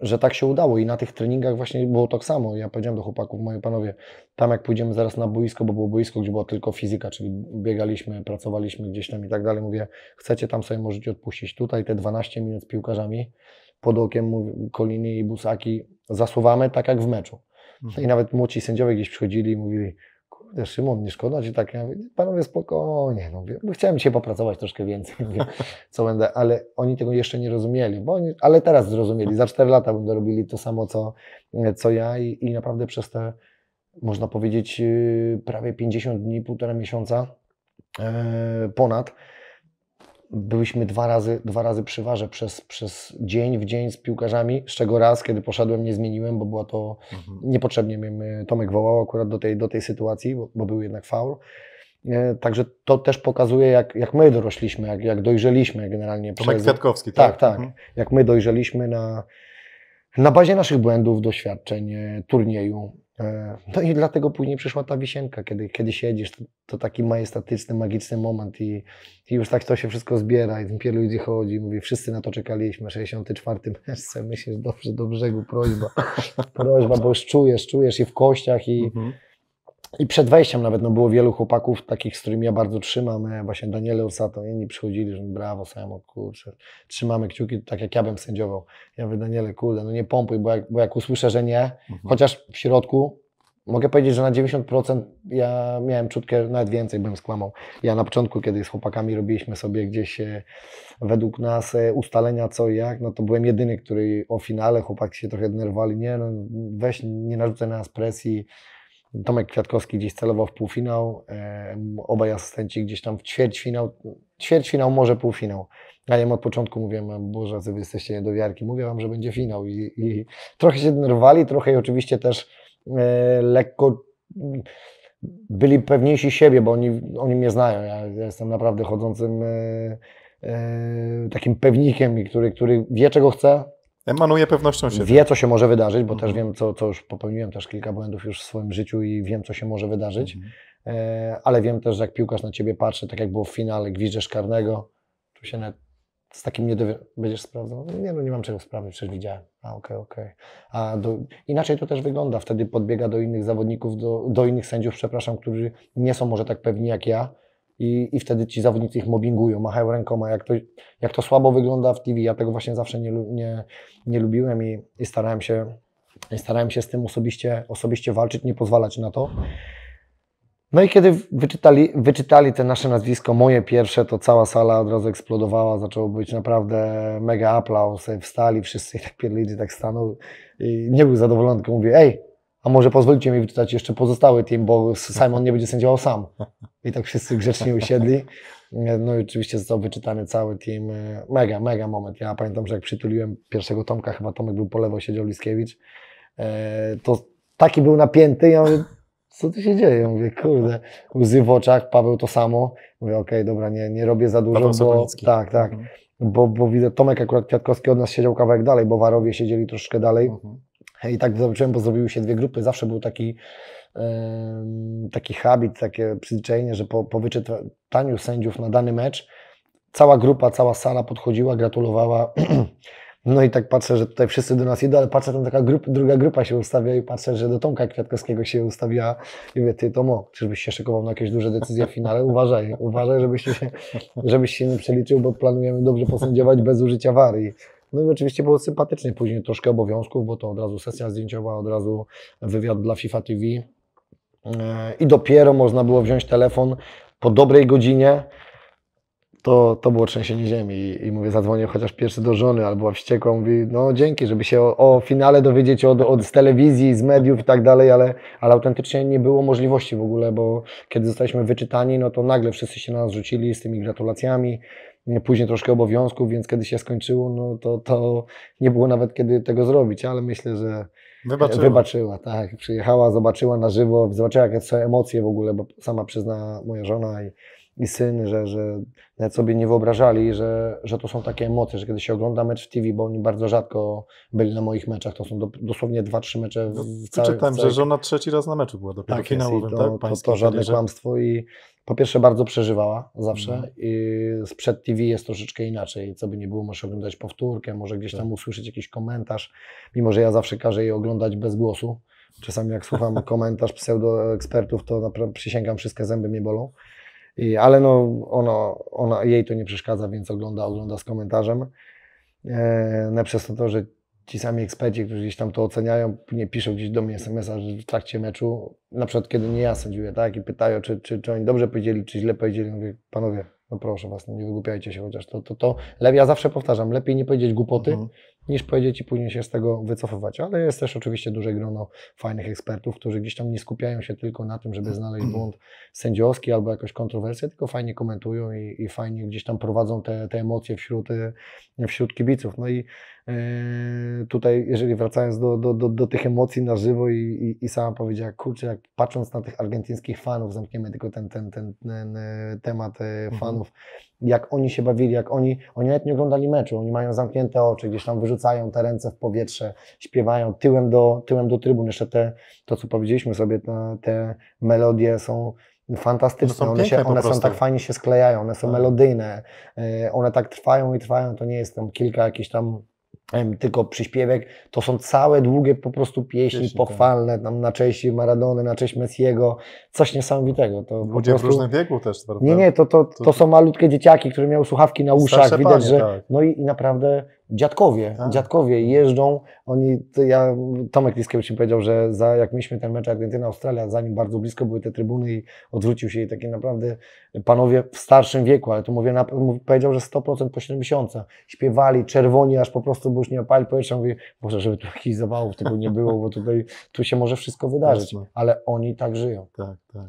że tak się udało i na tych treningach właśnie było tak samo. Ja powiedziałem do chłopaków, moi panowie, tam jak pójdziemy zaraz na boisko, bo było boisko, gdzie była tylko fizyka, czyli biegaliśmy, pracowaliśmy gdzieś tam i tak dalej. Mówię, chcecie tam sobie możecie odpuścić. Tutaj te 12 minut z piłkarzami pod okiem Koliny i Busaki zasuwamy tak jak w meczu. Mhm. I nawet młodzi sędziowie gdzieś przychodzili i mówili, Szymon, nie szkoda Ci tak? Ja mówię, panowie spokojnie, no, mówię, chciałem się popracować troszkę więcej, mówię, co będę, ale oni tego jeszcze nie rozumieli, bo oni, ale teraz zrozumieli, za 4 lata będą robili to samo, co, e, co ja i, i naprawdę przez te, można powiedzieć, y, prawie 50 dni, półtora miesiąca e, ponad, byliśmy dwa razy, dwa razy przy przez, przez dzień w dzień z piłkarzami, z czego raz, kiedy poszedłem, nie zmieniłem, bo była to mhm. niepotrzebnie mnie Tomek wołał akurat do tej, do tej sytuacji, bo, bo był jednak faul. E, także to też pokazuje, jak, jak my dorośliśmy, jak, jak dojrzeliśmy generalnie. Tomek przez... Kwiatkowski, tak? Tak, tak. Mhm. Jak my dojrzeliśmy na, na bazie naszych błędów, doświadczeń, e, turnieju. E, no i dlatego później przyszła ta wisienka, kiedy, kiedy siedzisz, to, to taki majestatyczny, magiczny moment i, i, już tak to się wszystko zbiera i tym wielu ludzi chodzi, mówię, wszyscy na to czekaliśmy, 64 meczce, myślisz, dobrze, do brzegu, prośba, prośba, bo już czujesz, czujesz i w kościach i... Mhm i przed wejściem nawet no, było wielu chłopaków takich, z którymi ja bardzo trzymam. E, właśnie Daniele Ursato, inni przychodzili, że brawo, samo kurczę, trzymamy kciuki, tak jak ja bym sędziował. Ja mówię, Daniele, kurde, no nie pompuj, bo jak, bo jak usłyszę, że nie, mhm. chociaż w środku mogę powiedzieć, że na 90% ja miałem czutkę, nawet więcej bym skłamał. Ja na początku, kiedy z chłopakami robiliśmy sobie gdzieś e, według nas e, ustalenia co i jak, no to byłem jedyny, który o finale chłopaki się trochę denerwowali, nie no, weź, nie narzucaj na nas presji, Tomek Kwiatkowski gdzieś celował w półfinał, obaj asystenci gdzieś tam w ćwierćfinał, ćwierćfinał, może półfinał. A ja im od początku mówiłem, Boże, wy jesteście niedowiarki, mówię Wam, że będzie finał. I, i trochę się denerwowali, trochę i oczywiście też e, lekko mm, byli pewniejsi siebie, bo oni, oni mnie znają. Ja, ja jestem naprawdę chodzącym e, e, takim pewnikiem, który, który wie, czego chce, Emanuje pewnością siebie. Wie, co się może wydarzyć, bo mhm. też wiem, co, co już popełniłem też kilka błędów już w swoim życiu i wiem, co się może wydarzyć. Mhm. E, ale wiem też, że jak piłkarz na ciebie patrzy, tak jak było w finale, gwizdżesz karnego, tu się nawet z takim nie będziesz sprawdzał? Nie, no nie mam czego sprawdzić, przecież widziałem. A okej, okay, okej. Okay. A do... inaczej to też wygląda. Wtedy podbiega do innych zawodników, do, do innych sędziów, przepraszam, którzy nie są może tak pewni jak ja i, i wtedy ci zawodnicy ich mobbingują, machają rękoma, jak to, jak to słabo wygląda w TV. Ja tego właśnie zawsze nie, nie, nie lubiłem i, i starałem się starałem się z tym osobiście, osobiście walczyć, nie pozwalać na to. No i kiedy wyczytali, wyczytali te nasze nazwisko, moje pierwsze, to cała sala od razu eksplodowała, zaczęło być naprawdę mega aplauz, wstali wszyscy tak pierdolili, tak stanął i nie był zadowolony, tylko mówię, ej, a może pozwolicie mi wyczytać jeszcze pozostały team, bo Simon nie będzie sędziował sam. I tak wszyscy grzecznie usiedli. No i oczywiście został wyczytany cały team. Mega, mega moment. Ja pamiętam, że jak przytuliłem pierwszego Tomka, chyba Tomek był po lewo, siedział Liskiewicz, e, to taki był napięty. Ja mówię, co tu się dzieje? Ja mówię, kurde, łzy w oczach, Paweł to samo. Mówię, okej, okay, dobra, nie, nie robię za dużo, bo... Tak, tak. Mhm. Bo, bo widzę, Tomek akurat Kwiatkowski od nas siedział kawałek dalej, bo Warowie siedzieli troszkę dalej. Mhm i tak zobaczyłem, bo zrobiły się dwie grupy. Zawsze był taki, taki habit, takie przyzwyczajenie, że po, po wyczytaniu sędziów na dany mecz cała grupa, cała sala podchodziła, gratulowała. No i tak patrzę, że tutaj wszyscy do nas idą, ale patrzę, tam taka druga grupa się ustawia i patrzę, że do Tomka Kwiatkowskiego się ustawiła i mówię, ty Tomo, czyżbyś się szykował na jakieś duże decyzje w finale? Uważaj, uważaj, żebyś się, żebyś się nie przeliczył, bo planujemy dobrze posędziować bez użycia warii. No i oczywiście było sympatycznie, później troszkę obowiązków, bo to od razu sesja zdjęciowa, od razu wywiad dla FIFA TV. E, I dopiero można było wziąć telefon po dobrej godzinie. To, to było trzęsienie ziemi I, i mówię, zadzwonię chociaż pierwszy do żony, albo była wściekła, mówi, no dzięki, żeby się o, o finale dowiedzieć od, od z telewizji, z mediów i tak dalej, ale, ale autentycznie nie było możliwości w ogóle, bo kiedy zostaliśmy wyczytani, no to nagle wszyscy się na nas rzucili z tymi gratulacjami, później troszkę obowiązków, więc kiedy się skończyło, no to, to nie było nawet kiedy tego zrobić, ale myślę, że wybaczyła. wybaczyła tak, przyjechała, zobaczyła na żywo, zobaczyła jakie są emocje w ogóle, bo sama przyzna moja żona i, i syn, że, że nawet sobie nie wyobrażali, że, że to są takie emocje, że kiedy się ogląda mecz w TV, bo oni bardzo rzadko byli na moich meczach, to są do, dosłownie dwa, trzy mecze w, w no, całym... Czytałem, całej... że żona trzeci raz na meczu była dopiero tak finałowym, to, tak? To, to, to żadne kłamstwo i po pierwsze bardzo przeżywała zawsze. Mhm. sprzed TV jest troszeczkę inaczej. Co by nie było, może oglądać powtórkę, może gdzieś tak. tam usłyszeć jakiś komentarz, mimo że ja zawsze każę jej oglądać bez głosu. Czasami jak słucham komentarz pseudoekspertów, to naprawdę przysięgam, wszystkie zęby mnie bolą. I, ale no, ono ona, jej to nie przeszkadza, więc ogląda, ogląda z komentarzem. E, no przez to, to, że ci sami eksperci, którzy gdzieś tam to oceniają, nie piszą gdzieś do mnie SMS-a w trakcie meczu, na przykład kiedy nie ja sędziuję, tak, i pytają, czy, czy, czy oni dobrze powiedzieli, czy źle powiedzieli, mówię, panowie, no proszę was, no nie wygłupiajcie się chociaż, to, to, to, ja zawsze powtarzam, lepiej nie powiedzieć głupoty, mhm niż powiedzieć i później się z tego wycofywać. Ale jest też oczywiście duże grono fajnych ekspertów, którzy gdzieś tam nie skupiają się tylko na tym, żeby znaleźć mhm. błąd sędziowski albo jakąś kontrowersję, tylko fajnie komentują i, i fajnie gdzieś tam prowadzą te, te emocje wśród, y, wśród kibiców. No i y, tutaj, jeżeli wracając do, do, do, do, tych emocji na żywo i, i, i sama powiedziała, kurczę, jak patrząc na tych argentyńskich fanów, zamkniemy tylko ten, ten, ten, ten temat y, mhm. fanów, jak oni się bawili, jak oni, oni nawet nie oglądali meczu, oni mają zamknięte oczy, gdzieś tam wyrzucają te ręce w powietrze, śpiewają tyłem do, tyłem do trybun. Jeszcze te, to, co powiedzieliśmy sobie, te, te melodie są fantastyczne, są one, się, one są tak fajnie się sklejają, one są tak. melodyjne, e, one tak trwają i trwają, to nie jest tam kilka jakichś tam tylko przyśpiewek, to są całe długie po prostu pieśni Pieśni, tak. pochwalne, tam na cześć Maradony, na cześć Messiego, coś niesamowitego. To Ludzie prostu... w różnym wieku też, prawda? Nie, nie, to, to, to, to są malutkie dzieciaki, które miały słuchawki na uszach, widać, panie, że tak. no i, i naprawdę dziadkowie, tak. dziadkowie jeżdżą, oni, to ja, Tomek Liskiewicz mi powiedział, że za, jak mieliśmy ten mecz Argentyna-Australia, za nim bardzo blisko były te trybuny i odwrócił się i takie naprawdę panowie w starszym wieku, ale tu mówię, na, powiedział, że 100% po miesiąca śpiewali, czerwoni, aż po prostu, bo już nie opali powietrza, mówię, może żeby tu jakichś zawałów tego nie było, bo tutaj, tu się może wszystko wydarzyć, Jasne. ale oni tak żyją. Tak, tak.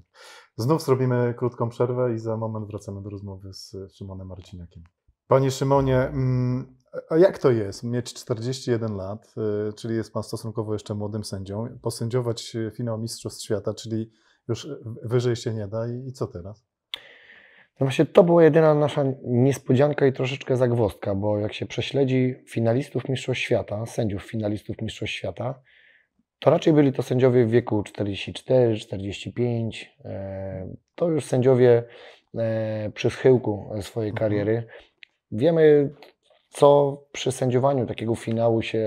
Znów zrobimy krótką przerwę i za moment wracamy do rozmowy z Szymonem Marciniakiem. Panie Szymonie, mm, a jak to jest mieć 41 lat, y, czyli jest Pan stosunkowo jeszcze młodym sędzią, posędziować finał Mistrzostw Świata, czyli już wyżej się nie da i, co teraz? No właśnie to była jedyna nasza niespodzianka i troszeczkę zagwostka, bo jak się prześledzi finalistów Mistrzostw Świata, sędziów finalistów Mistrzostw Świata, to raczej byli to sędziowie w wieku 44, 45. E, to już sędziowie e, przy schyłku swojej mhm. kariery, Wiemy, co przy sędziowaniu takiego finału się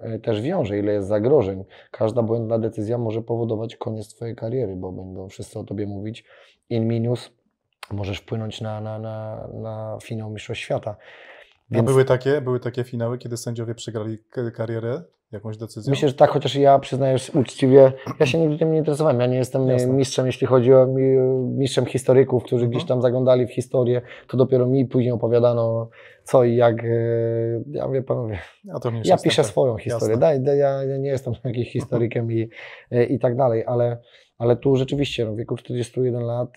e, też wiąże, ile jest zagrożeń. Każda błędna decyzja może powodować koniec Twojej kariery, bo będą wszyscy o Tobie mówić in minus, możesz wpłynąć na, na, na, na finał Mistrzostw Świata. Więc... A były takie, były takie finały, kiedy sędziowie przegrali karierę? jakąś decyzję? Myślę, że tak, chociaż ja przyznaję uczciwie, ja się nigdy tym nie interesowałem. Ja nie jestem e, Jasne. mistrzem, jeśli chodzi o mistrzem historyków, którzy gdzieś mhm. tam zaglądali w historię, to dopiero mi później opowiadano co i jak. E, ja mówię, panowie, ja piszę swoją historię. Daj, daj, ja, nie jestem jakimś historykiem i, e, i tak dalej, ale, ale tu rzeczywiście no, w wieku 41 lat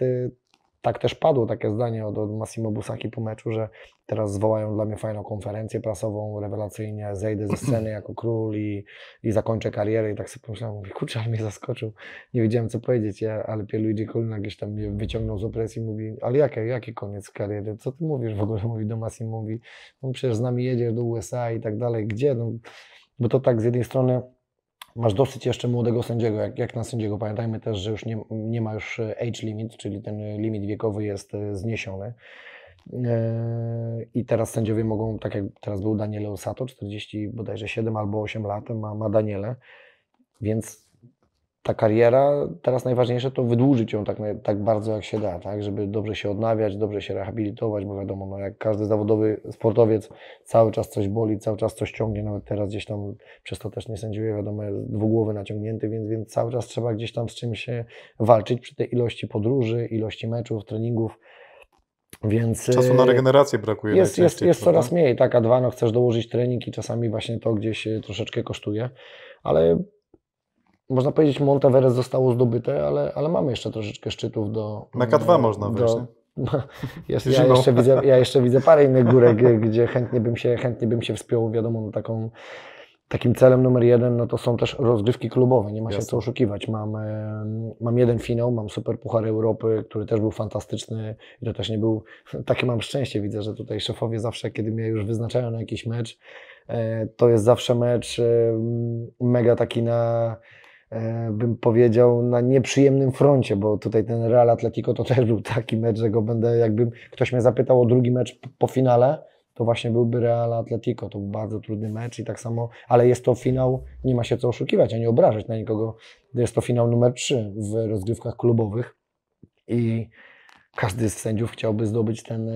tak też padło takie zdanie od, od Massimo Busaki po meczu, że teraz zwołają dla mnie fajną konferencję prasową, rewelacyjnie, zejdę ze sceny jako król i, i zakończę karierę. I tak sobie pomyślałem, mówię, kurczę, ale mnie zaskoczył. Nie wiedziałem, co powiedzieć, ja, ale Pierluigi Colina gdzieś tam mnie wyciągnął z opresji i mówi, ale jakie, jaki koniec kariery? Co ty mówisz w ogóle? Mówi do Massimo, mówi, on no przecież z nami jedzie do USA i tak dalej. Gdzie? No, bo to tak z jednej strony masz dosyć jeszcze młodego sędziego, jak, jak na sędziego. Pamiętajmy też, że już nie, nie ma już e, age limit, czyli ten e, limit wiekowy jest e, zniesiony. I teraz sędziowie mogą, tak jak teraz był Daniele Osato, 40 bodajże 7 albo 8 lat ma, ma Daniele, więc ta kariera, teraz najważniejsze to wydłużyć ją tak, tak bardzo jak się da, tak, żeby dobrze się odnawiać, dobrze się rehabilitować, bo wiadomo, no, jak każdy zawodowy sportowiec cały czas coś boli, cały czas coś ciągnie, nawet teraz gdzieś tam przez to też nie sędziuję, wiadomo, jest dwugłowy naciągnięty, więc, więc cały czas trzeba gdzieś tam z czymś się walczyć przy tej ilości podróży, ilości meczów, treningów, więc Czasu na e, regenerację brakuje. Jest, jest, jest coraz mniej, tak, a dwa, no chcesz dołożyć trening i czasami właśnie to gdzieś troszeczkę kosztuje, ale można powiedzieć, Monteveres zostało zdobyte, ale, ale mamy jeszcze troszeczkę szczytów do. Na K2 można wyjść. ja, jeszcze widzę, ja jeszcze widzę parę innych górek, gdzie chętnie bym się, chętnie bym się wspiął, wiadomo, na no taką takim celem numer jeden no to są też rozgrywki klubowe, nie ma Jasne. się co oszukiwać. Mam, mam jeden finał, mam Super Puchar Europy, który też był fantastyczny i to też nie był, takie mam szczęście, widzę, że tutaj szefowie zawsze, kiedy mnie już wyznaczają na jakiś mecz, e, to jest zawsze mecz e, mega taki na E, bym powiedział, na nieprzyjemnym froncie, bo tutaj ten Real Atletico to też był taki mecz, że go będę, jakbym ktoś mnie zapytał o drugi mecz po finale, to właśnie byłby Real Atletico. To był bardzo trudny mecz i tak samo, ale jest to finał, nie ma się co oszukiwać ani obrażać na nikogo. Jest to finał numer 3 w rozgrywkach klubowych i każdy z sędziów chciałby zdobyć ten e,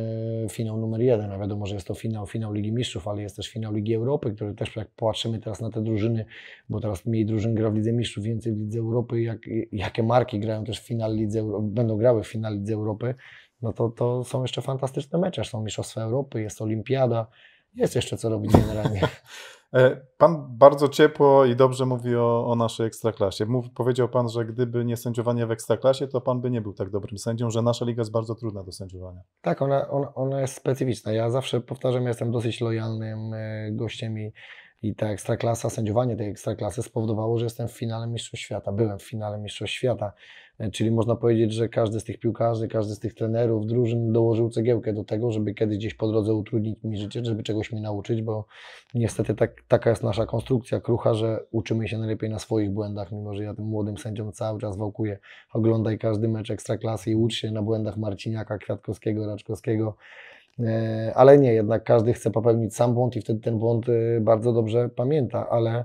finał numer jeden, a wiadomo, że jest to finał, finał Ligi Mistrzów, ale jest też finał Ligi Europy, który też jak popatrzymy teraz na te drużyny, bo teraz mniej drużyn gra w Lidze Mistrzów, więcej w Lidze Europy, jak, jakie marki grają też w finał Lidze Europy, będą grały w finał Lidze Europy, no to, to są jeszcze fantastyczne mecze, są Mistrzostwa Europy, jest Olimpiada, jest jeszcze co robić generalnie. E, pan bardzo ciepło i dobrze mówi o, o naszej ekstraklasie. Mów, powiedział pan, że gdyby nie sędziowanie w ekstraklasie, to pan by nie był tak dobrym sędzią, że nasza liga jest bardzo trudna do sędziowania. Tak, ona, ona, ona jest specyficzna. Ja zawsze powtarzam, jestem dosyć lojalnym e, gościem i, i ta ekstraklasa, sędziowanie tej ekstraklasy spowodowało, że jestem w finale Mistrzostw Świata. Byłem w finale Mistrzostw Świata Czyli można powiedzieć, że każdy z tych piłkarzy, każdy z tych trenerów, drużyn dołożył cegiełkę do tego, żeby kiedyś gdzieś po drodze utrudnić mi życie, żeby czegoś mi nauczyć, bo niestety tak, taka jest nasza konstrukcja krucha, że uczymy się najlepiej na swoich błędach, mimo że ja tym młodym sędziom cały czas wałkuję. Oglądaj każdy mecz Ekstraklasy i ucz się na błędach Marciniaka, Kwiatkowskiego, Raczkowskiego e, ale nie, jednak każdy chce popełnić sam błąd i wtedy ten błąd e, bardzo dobrze pamięta, ale,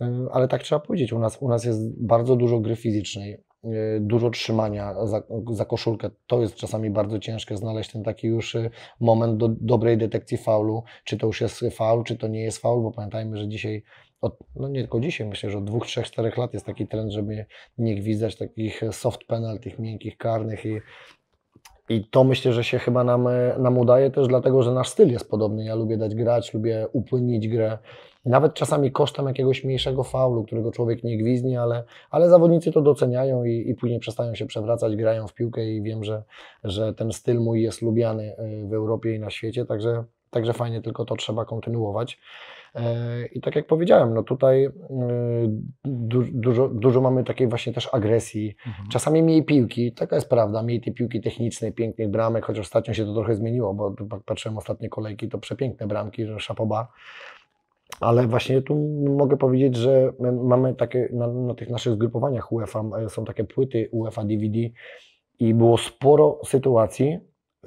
e, ale tak trzeba powiedzieć, u nas, u nas jest bardzo dużo gry fizycznej. Y, dużo trzymania za, za, koszulkę. To jest czasami bardzo ciężkie znaleźć ten taki już y, moment do, dobrej detekcji faulu, czy to już jest faul, czy to nie jest faul, bo pamiętajmy, że dzisiaj od, no nie tylko dzisiaj, myślę, że od dwóch, trzech, czterech lat jest taki trend, żeby nie gwizdać takich soft penal, tych miękkich, karnych i, i to myślę, że się chyba nam, y, nam udaje też dlatego, że nasz styl jest podobny. Ja lubię dać grać, lubię upłynnić grę, nawet czasami kosztem jakiegoś mniejszego faulu, którego człowiek nie gwizdni, ale, ale zawodnicy to doceniają i, i później przestają się przewracać, grają w piłkę i wiem, że, że ten styl mój jest lubiany y, w Europie i na świecie, także, także fajnie, tylko to trzeba kontynuować. E, I tak jak powiedziałem, no tutaj y, du dużo, dużo mamy takiej właśnie też agresji, mhm. czasami mniej piłki, taka jest prawda, mniej tej piłki technicznej, pięknych bramek, chociaż ostatnio się to trochę zmieniło, bo patrzyłem ostatnie kolejki, to przepiękne bramki, że szapoba, ale właśnie tu mogę powiedzieć, że mamy takie, na, na tych naszych zgrupowaniach UEFA e, są takie płyty UEFA DVD i było sporo sytuacji,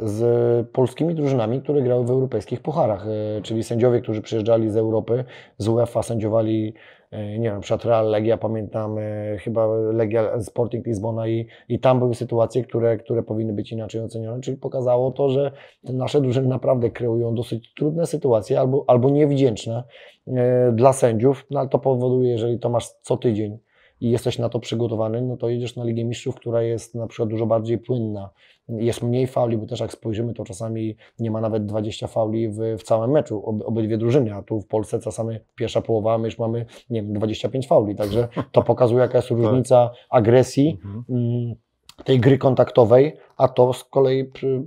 z polskimi drużynami, które grały w europejskich pucharach, e, czyli sędziowie, którzy przyjeżdżali z Europy, z UEFA, sędziowali E, nie wiem, przykład Real Legia, pamiętam e, chyba Legia Sporting Lizbona i, i tam były sytuacje, które, które powinny być inaczej ocenione, czyli pokazało to, że te nasze drużyny naprawdę kreują dosyć trudne sytuacje albo, albo niewdzięczne e, dla sędziów, no ale to powoduje, jeżeli to masz co tydzień, i jesteś na to przygotowany, no to jedziesz na Ligę Mistrzów, która jest na przykład dużo bardziej płynna. Jest mniej fauli, bo też jak spojrzymy, to czasami nie ma nawet 20 fauli w, w całym meczu, ob, obydwie drużyny, a tu w Polsce czasami pierwsza połowa, my już mamy, nie wiem, 25 fauli, także to pokazuje jaka jest tak. różnica agresji, mhm. Mm, tej gry kontaktowej, a to z kolei przy,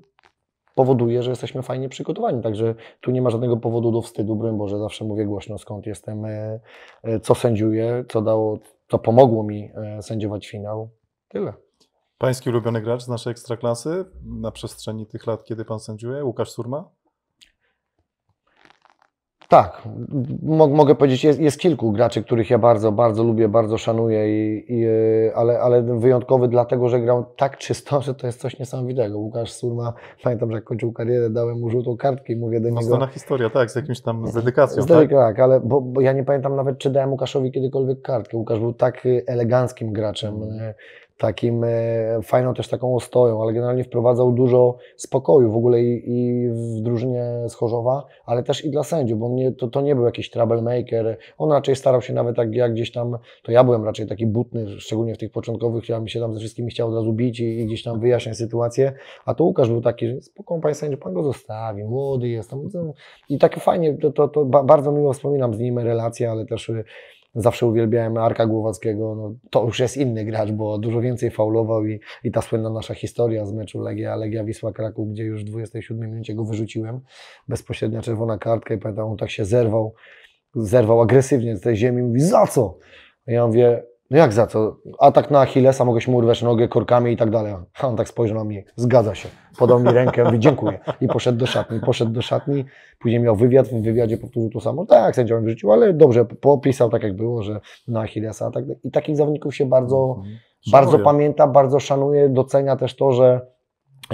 powoduje, że jesteśmy fajnie przygotowani. Także tu nie ma żadnego powodu do wstydu, broń Boże, zawsze mówię głośno skąd jestem, e, e, co sędziuję, co dało to pomogło mi e, sędziować finał. Tyle. Pański ulubiony gracz z naszej ekstraklasy na przestrzeni tych lat, kiedy pan sędziuje? Łukasz Surma? Tak, mogę powiedzieć, jest, jest, kilku graczy, których ja bardzo, bardzo lubię, bardzo szanuję, i, i, e, ale, ale wyjątkowy dlatego, że grał tak czysto, że to jest coś niesamowitego. Łukasz Surma, pamiętam, że jak kończył karierę, dałem mu żółtą kartkę i mówię do niego... na historia, tak, z jakimś tam, z dedykacją, z tak? tak? ale bo, bo, ja nie pamiętam nawet, czy dałem Łukaszowi kiedykolwiek kartkę. Łukasz był tak e, eleganckim graczem, e, takim e, fajną też taką ostoją, ale generalnie wprowadzał dużo spokoju w ogóle i, i w drużynie z Chorzowa, ale też i dla sędziów, bo nie, to, to nie był jakiś troublemaker, on raczej starał się nawet tak jak gdzieś tam, to ja byłem raczej taki butny, szczególnie w tych początkowych, ja mi się tam ze wszystkimi chciał od razu bić i, i gdzieś tam wyjaśniać sytuację, a to Łukasz był taki, że spokojnie panie pan go zostawi, młody jest tam i tak fajnie, to, to, to bardzo miło wspominam z nim relacje, ale też e, Zawsze uwielbiałem Arka Głowackiego, no, to już jest inny gracz, bo dużo więcej faulował i, i ta słynna nasza historia z meczu Legia, Legia Wisła Kraków, gdzie już w 27 minucie go wyrzuciłem, bezpośrednia czerwona kartka i pamiętam, on tak się zerwał, zerwał agresywnie z tej ziemi, mówi za co? i ja mówię, no jak za co? Atak na Achillesa, mogę mu urwać nogę korkami i tak dalej. on tak spojrzał na mnie, zgadza się. Podał mi rękę, mówi dziękuję. I poszedł do szatni, poszedł do szatni. Później miał wywiad, w wywiadzie powtórzył to samo. Tak, sędzia mi wrzucił, ale dobrze, popisał tak jak było, że na Achillesa. Tak. I takich zawodników się bardzo, mhm. bardzo pamięta, bardzo szanuje, docenia też to, że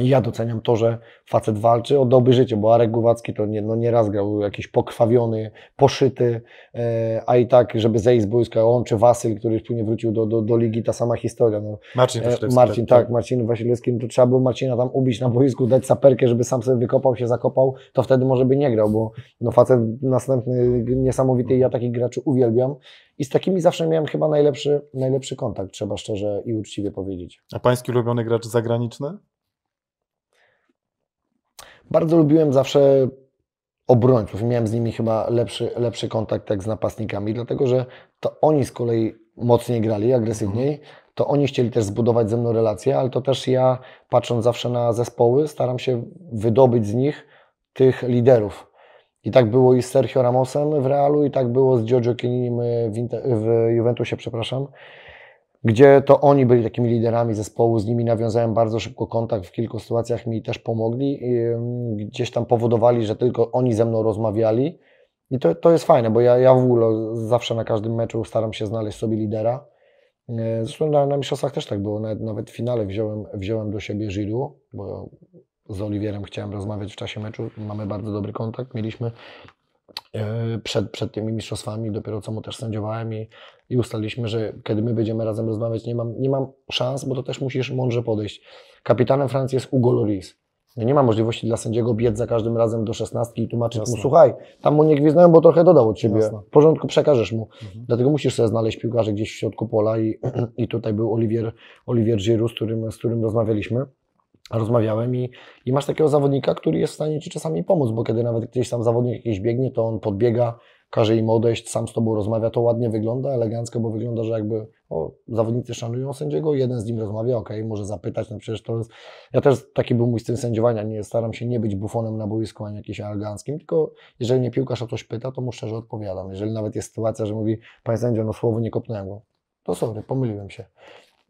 ja doceniam to, że facet walczy o dobre życie, bo Arek Głowacki to nie, no raz grał był jakiś pokrwawiony, poszyty, e, a i tak, żeby zejść z boiska, on czy Wasyl, który już tu nie wrócił do, do, do ligi, ta sama historia. No, Marcin e, Wasilewski. Marcin, tak, tak, tak. Marcin Wasilewski, no to trzeba było Marcina tam ubić na boisku, dać saperkę, żeby sam sobie wykopał się, zakopał, to wtedy może by nie grał, bo no facet następny niesamowity, ja takich graczy uwielbiam i z takimi zawsze miałem chyba najlepszy, najlepszy kontakt, trzeba szczerze i uczciwie powiedzieć. A pański ulubiony gracz zagraniczny? Bardzo lubiłem zawsze obrońców. Miałem z nimi chyba lepszy, lepszy kontakt jak z napastnikami, dlatego że to oni z kolei mocniej grali, agresywniej. Mhm. To oni chcieli też zbudować ze mną relacje, ale to też ja, patrząc zawsze na zespoły, staram się wydobyć z nich tych liderów. I tak było i z Sergio Ramosem w Realu, i tak było z Giorgio Chiellinim w, w Juventusie, przepraszam gdzie to oni byli takimi liderami zespołu, z nimi nawiązałem bardzo szybko kontakt, w kilku sytuacjach mi też pomogli, gdzieś tam powodowali, że tylko oni ze mną rozmawiali i to, to jest fajne, bo ja, ja w ogóle zawsze na każdym meczu staram się znaleźć sobie lidera, e, zresztą na, na mistrzostwach też tak było, nawet, nawet w finale wziąłem, wziąłem do siebie Żydu, bo z Oliwierem chciałem rozmawiać w czasie meczu, mamy bardzo dobry kontakt, mieliśmy e, przed, przed tymi mistrzostwami, dopiero co mu też sędziowałem i i ustaliliśmy, że kiedy my będziemy razem rozmawiać, nie mam, nie mam szans, bo to też musisz mądrze podejść. Kapitanem Francji jest Hugo Lloris. Nie ma możliwości dla sędziego biec za każdym razem do szesnastki i tłumaczyć Jasne. mu, słuchaj, tam mu nie gwizdałem, bo trochę dodał od ciebie. Jasne. W porządku, przekażesz mu. Mhm. Dlatego musisz sobie znaleźć piłkarza gdzieś w środku pola i, i tutaj był Olivier, Olivier Giroud, z którym, z którym rozmawialiśmy rozmawiałem i, i masz takiego zawodnika, który jest w stanie Ci czasami pomóc, bo kiedy nawet gdzieś tam zawodnik jakiś biegnie, to on podbiega, każe im odejść, sam z tobą rozmawia, to ładnie wygląda, elegancko, bo wygląda, że jakby o, zawodnicy szanują sędziego, jeden z nim rozmawia, ok, może zapytać, no przecież to jest... Ja też taki był mój styl sędziowania, nie staram się nie być bufonem na boisku, ani jakimś eleganckim, tylko jeżeli mnie piłkarz o coś pyta, to mu szczerze odpowiadam. Jeżeli nawet jest sytuacja, że mówi, panie sędzio, no słowo nie kopnęło, to sorry, pomyliłem się.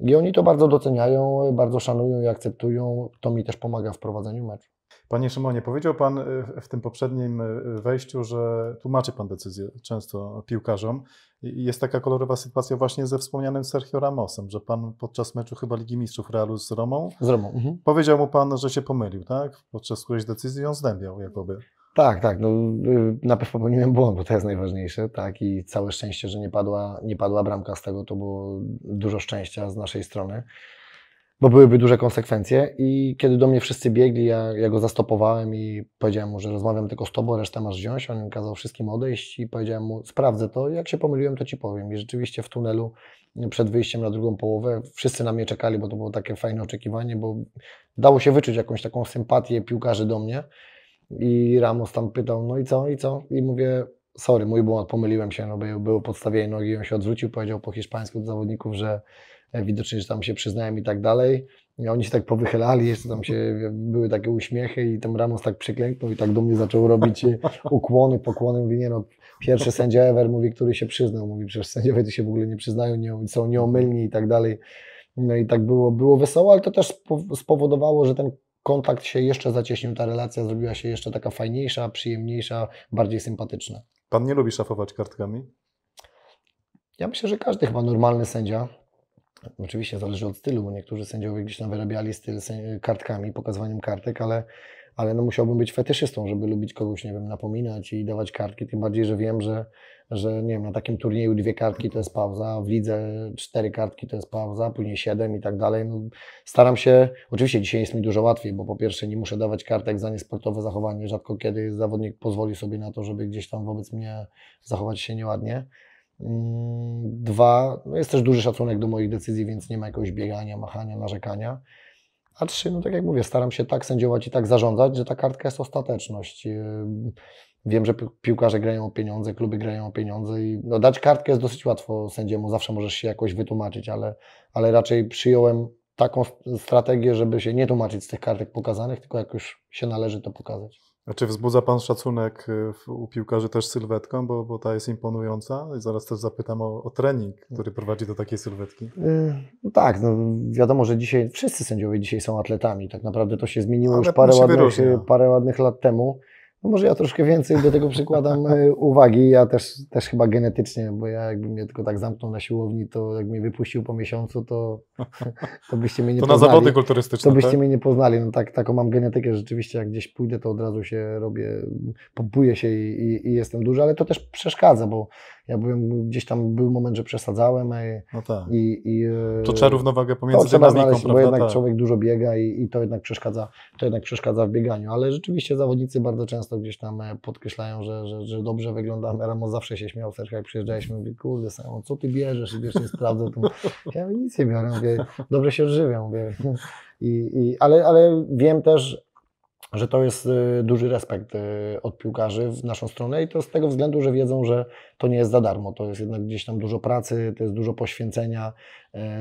I oni to bardzo doceniają, bardzo szanują i akceptują, to mi też pomaga w prowadzeniu meczu. Panie Szymonie, powiedział Pan y, w tym poprzednim y, wejściu, że tłumaczy Pan decyzję często piłkarzom. I jest taka kolorowa sytuacja właśnie ze wspomnianym Sergio Ramosem, że Pan podczas meczu chyba Ligi Mistrzów Realu z Romą, z Romą. Mhm. powiedział mu Pan, że się pomylił, tak? Podczas którejś decyzji on zdębiał jakoby. Tak, tak. No, y, na pewno popełniłem błąd, bo to jest najważniejsze. Tak, i całe szczęście, że nie padła, nie padła bramka z tego, to było dużo szczęścia z naszej strony bo byłyby duże konsekwencje. I kiedy do mnie wszyscy biegli, ja, ja go zastopowałem i powiedziałem mu, że rozmawiam tylko z tobą, resztę masz wziąć. On kazał wszystkim odejść i powiedziałem mu, sprawdzę to, jak się pomyliłem, to ci powiem. I rzeczywiście w tunelu przed wyjściem na drugą połowę wszyscy na mnie czekali, bo to było takie fajne oczekiwanie, bo dało się wyczuć jakąś taką sympatię piłkarzy do mnie. I Ramos tam pytał, no i co, i co? I mówię, sorry, mój błąd, pomyliłem się, no było podstawienie nogi, on się odwrócił, powiedział po hiszpańsku do zawodników, że widocznie, że tam się przyznałem i tak dalej. I oni się tak powychylali, jeszcze tam się były takie uśmiechy i tam Ramos tak przyklęknął i tak do mnie zaczął robić e, ukłony, pokłony. Mówi, nie no, pierwszy sędzia ever, mówi, który się przyznał. Mówi, przecież sędziowie to się w ogóle nie przyznają, nie, są nieomylni i tak dalej. No i tak było, było wesoło, ale to też spowodowało, że ten kontakt się jeszcze zacieśnił, ta relacja zrobiła się jeszcze taka fajniejsza, przyjemniejsza, bardziej sympatyczna. Pan nie lubi szafować kartkami? Ja myślę, że każdy chyba normalny sędzia Oczywiście zależy od stylu, bo niektórzy sędziowie gdzieś tam wyrabiali styl kartkami, pokazywaniem kartek, ale, ale no musiałbym być fetyszystą, żeby lubić kogoś, nie wiem, napominać i dawać kartki, tym bardziej, że wiem, że, że nie wiem, na takim turnieju dwie kartki to jest pauza, w lidze cztery kartki to jest pauza, później siedem i tak dalej. No, staram się, oczywiście dzisiaj jest mi dużo łatwiej, bo po pierwsze nie muszę dawać kartek za niesportowe zachowanie, rzadko kiedy zawodnik pozwoli sobie na to, żeby gdzieś tam wobec mnie zachować się nieładnie, Mm, dwa, no jest też duży szacunek do moich decyzji, więc nie ma jakiegoś biegania, machania, narzekania. A trzy, no tak jak mówię, staram się tak sędziować i tak zarządzać, że ta kartka jest ostateczność. Yy, wiem, że piłkarze grają o pieniądze, kluby grają o pieniądze i no dać kartkę jest dosyć łatwo sędziemu, zawsze możesz się jakoś wytłumaczyć, ale, ale raczej przyjąłem taką strategię, żeby się nie tłumaczyć z tych kartek pokazanych, tylko jak już się należy to pokazać. A czy wzbudza Pan szacunek y, u piłkarzy też sylwetką, bo, bo ta jest imponująca? I zaraz też zapytam o, o trening, który prowadzi do takiej sylwetki. Yy, tak, no wiadomo, że dzisiaj wszyscy sędziowie dzisiaj są atletami. Tak naprawdę to się zmieniło Ale już parę ładnych, parę ładnych lat temu. No może ja troszkę więcej do tego przykładam e, uwagi. Ja też, też chyba genetycznie, bo ja jakbym mnie tylko tak zamknął na siłowni, to jak mnie wypuścił po miesiącu, to, to byście mnie nie to poznali. To na zawody kulturystyczne. To byście tak? mnie nie poznali. No tak, taką mam genetykę rzeczywiście, jak gdzieś pójdę, to od razu się robię, pompuję się i, i, i jestem duży, ale to też przeszkadza, bo ja byłem gdzieś tam, był moment, że przesadzałem. E, no tak. i, i, e, to trzeba równowagę pomiędzy to trzeba znaleźć, prawda? bo jednak tak. człowiek dużo biega i, i, to, jednak przeszkadza, to jednak przeszkadza w bieganiu. Ale rzeczywiście zawodnicy bardzo często gdzieś tam e, podkreślają, że, że, że dobrze wyglądamy. Ramos zawsze się śmiał, też jak przyjeżdżaliśmy, mówi, kurde, samo, co ty bierzesz? I wiesz, nie sprawdzę. Tym Ja mówię, nic nie biorę, mówię, dobrze się odżywiam. Mówię. I, i, ale, ale wiem też, że to jest y, duży respekt y, od piłkarzy w naszą stronę i to z tego względu, że wiedzą, że to nie jest za darmo, to jest jednak gdzieś tam dużo pracy, to jest dużo poświęcenia,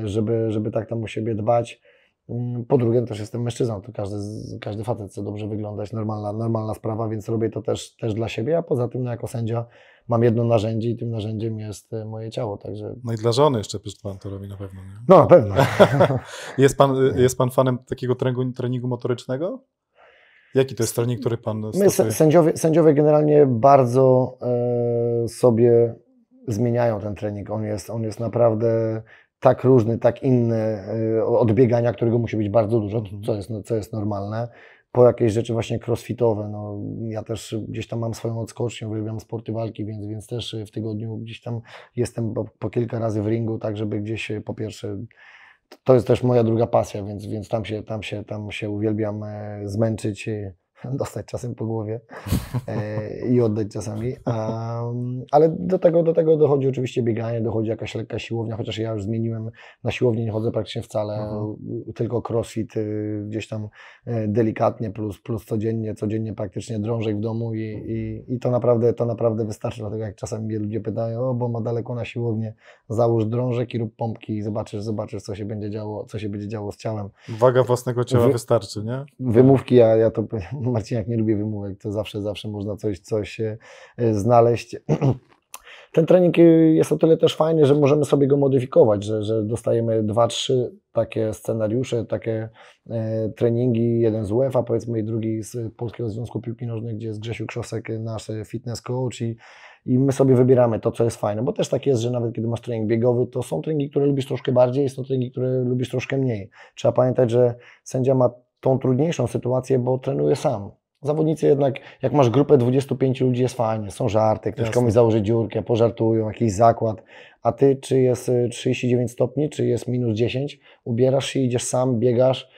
y, żeby, żeby tak tam o siebie dbać. Mm, po drugie, też jestem mężczyzną, to każdy, każdy facet chce dobrze wyglądać, normalna, normalna sprawa, więc robię to też, też dla siebie, a poza tym no, jako sędzia mam jedno narzędzie i tym narzędziem jest moje ciało, także... No i dla żony jeszcze Pan to robi na pewno, nie? No, na pewno. jest, pan, jest Pan fanem takiego treningu, treningu motorycznego? Jaki to jest sternik, który pan My sędziowie, sędziowie generalnie bardzo e, sobie zmieniają ten trening. On jest, on jest naprawdę tak różny, tak inny e, od biegania, którego musi być bardzo dużo, mhm. co, jest, no, co jest normalne. Po jakieś rzeczy właśnie crossfitowe. No, ja też gdzieś tam mam swoją odskocznię, uwielbiam sporty walki, więc, więc też w tygodniu gdzieś tam jestem po, po kilka razy w ringu, tak żeby gdzieś e, po pierwsze to jest też moja druga pasja, więc, więc tam, się, tam, się, tam się uwielbiam e, zmęczyć dostać czasem po głowie e, i oddać czasami. ale do tego, do tego dochodzi oczywiście bieganie, dochodzi jakaś lekka siłownia, chociaż ja już zmieniłem, na siłownię nie chodzę praktycznie wcale, mhm. tylko crossfit y, gdzieś tam e, delikatnie plus, plus codziennie, codziennie praktycznie drążek w domu i, i, i to, naprawdę, to naprawdę wystarczy, dlatego jak czasami mnie ludzie pytają, o bo ma daleko na siłownię, załóż drążek i rób pompki i zobaczysz, zobaczysz co się będzie działo, co się będzie działo z ciałem. Waga własnego ciała Wy, wystarczy, nie? Wymówki, ja, ja to Marcin, jak nie lubię wymówek, to zawsze, zawsze można coś, coś e, znaleźć. Ten trening e, jest o tyle też fajny, że możemy sobie go modyfikować, że, że dostajemy dwa, trzy takie scenariusze, takie e, treningi, jeden z UEFA powiedzmy i drugi z Polskiego Związku Piłki Nożnej, gdzie jest Grzesiu Krzosek, e, nasz fitness coach i, i my sobie wybieramy to, co jest fajne, bo też tak jest, że nawet kiedy masz trening biegowy, to są treningi, które lubisz troszkę bardziej, są treningi, które lubisz troszkę mniej. Trzeba pamiętać, że sędzia ma tą trudniejszą sytuację, bo trenuję sam. Zawodnicy jednak, jak masz grupę 25 ludzi, jest fajnie, są żarty, ktoś Jasne. komuś założy dziurkę, pożartują, jakiś zakład, a ty czy jest 39 y, stopni, czy jest minus 10, ubierasz się, idziesz sam, biegasz.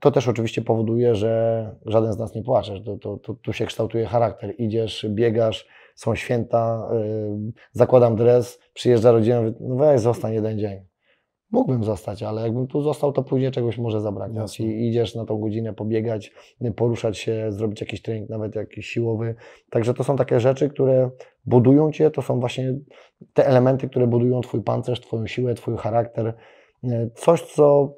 To też oczywiście powoduje, że żaden z nas nie płacze, to, tu się kształtuje charakter. Idziesz, biegasz, są święta, yy, zakładam dres, przyjeżdża rodzina, no weź zostań jeden dzień. Mógłbym zostać, ale jakbym tu został, to później czegoś może zabraknąć. I idziesz na tą godzinę pobiegać, poruszać się, zrobić jakiś trening, nawet jakiś siłowy. Także to są takie rzeczy, które budują cię, to są właśnie te elementy, które budują twój pancerz, twoją siłę, twój charakter. E, coś, co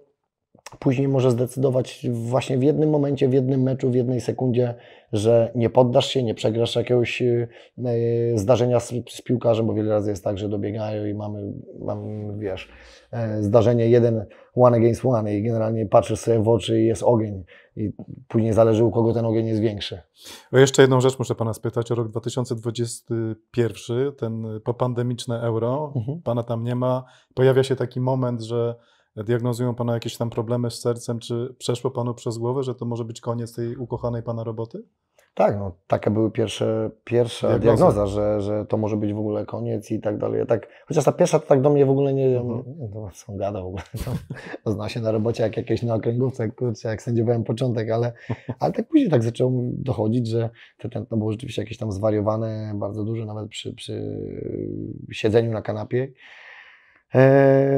później może zdecydować właśnie w jednym momencie, w jednym meczu, w jednej sekundzie, że nie poddasz się, nie przegrasz jakiegoś y, y, zdarzenia z, z piłkarzem, bo wiele razy jest tak, że dobiegają i mamy, mamy wiesz, e, zdarzenie jeden one against one i generalnie patrzysz sobie w oczy i jest ogień i później zależy u kogo ten ogień jest większy. O jeszcze jedną rzecz muszę Pana spytać o rok 2021, ten y, popandemiczne euro, mhm. Pana tam nie ma. Pojawia się taki moment, że diagnozują pana jakieś tam problemy z sercem, czy przeszło panu przez głowę, że to może być koniec tej ukochanej pana roboty? Tak, no, taka były pierwsze, pierwsza diagnoza, diagnoza że, że to może być w ogóle koniec i tak dalej. tak, chociaż ta pierwsza to tak do mnie w ogóle nie mhm. no, są gada w ogóle. To, zna się na robocie jak jakieś na okręgówce, kurczę, jak sędziowałem początek, ale, ale tak później tak zaczęło dochodzić, że te tętno było rzeczywiście jakieś tam zwariowane, bardzo duże, nawet przy, przy siedzeniu na kanapie.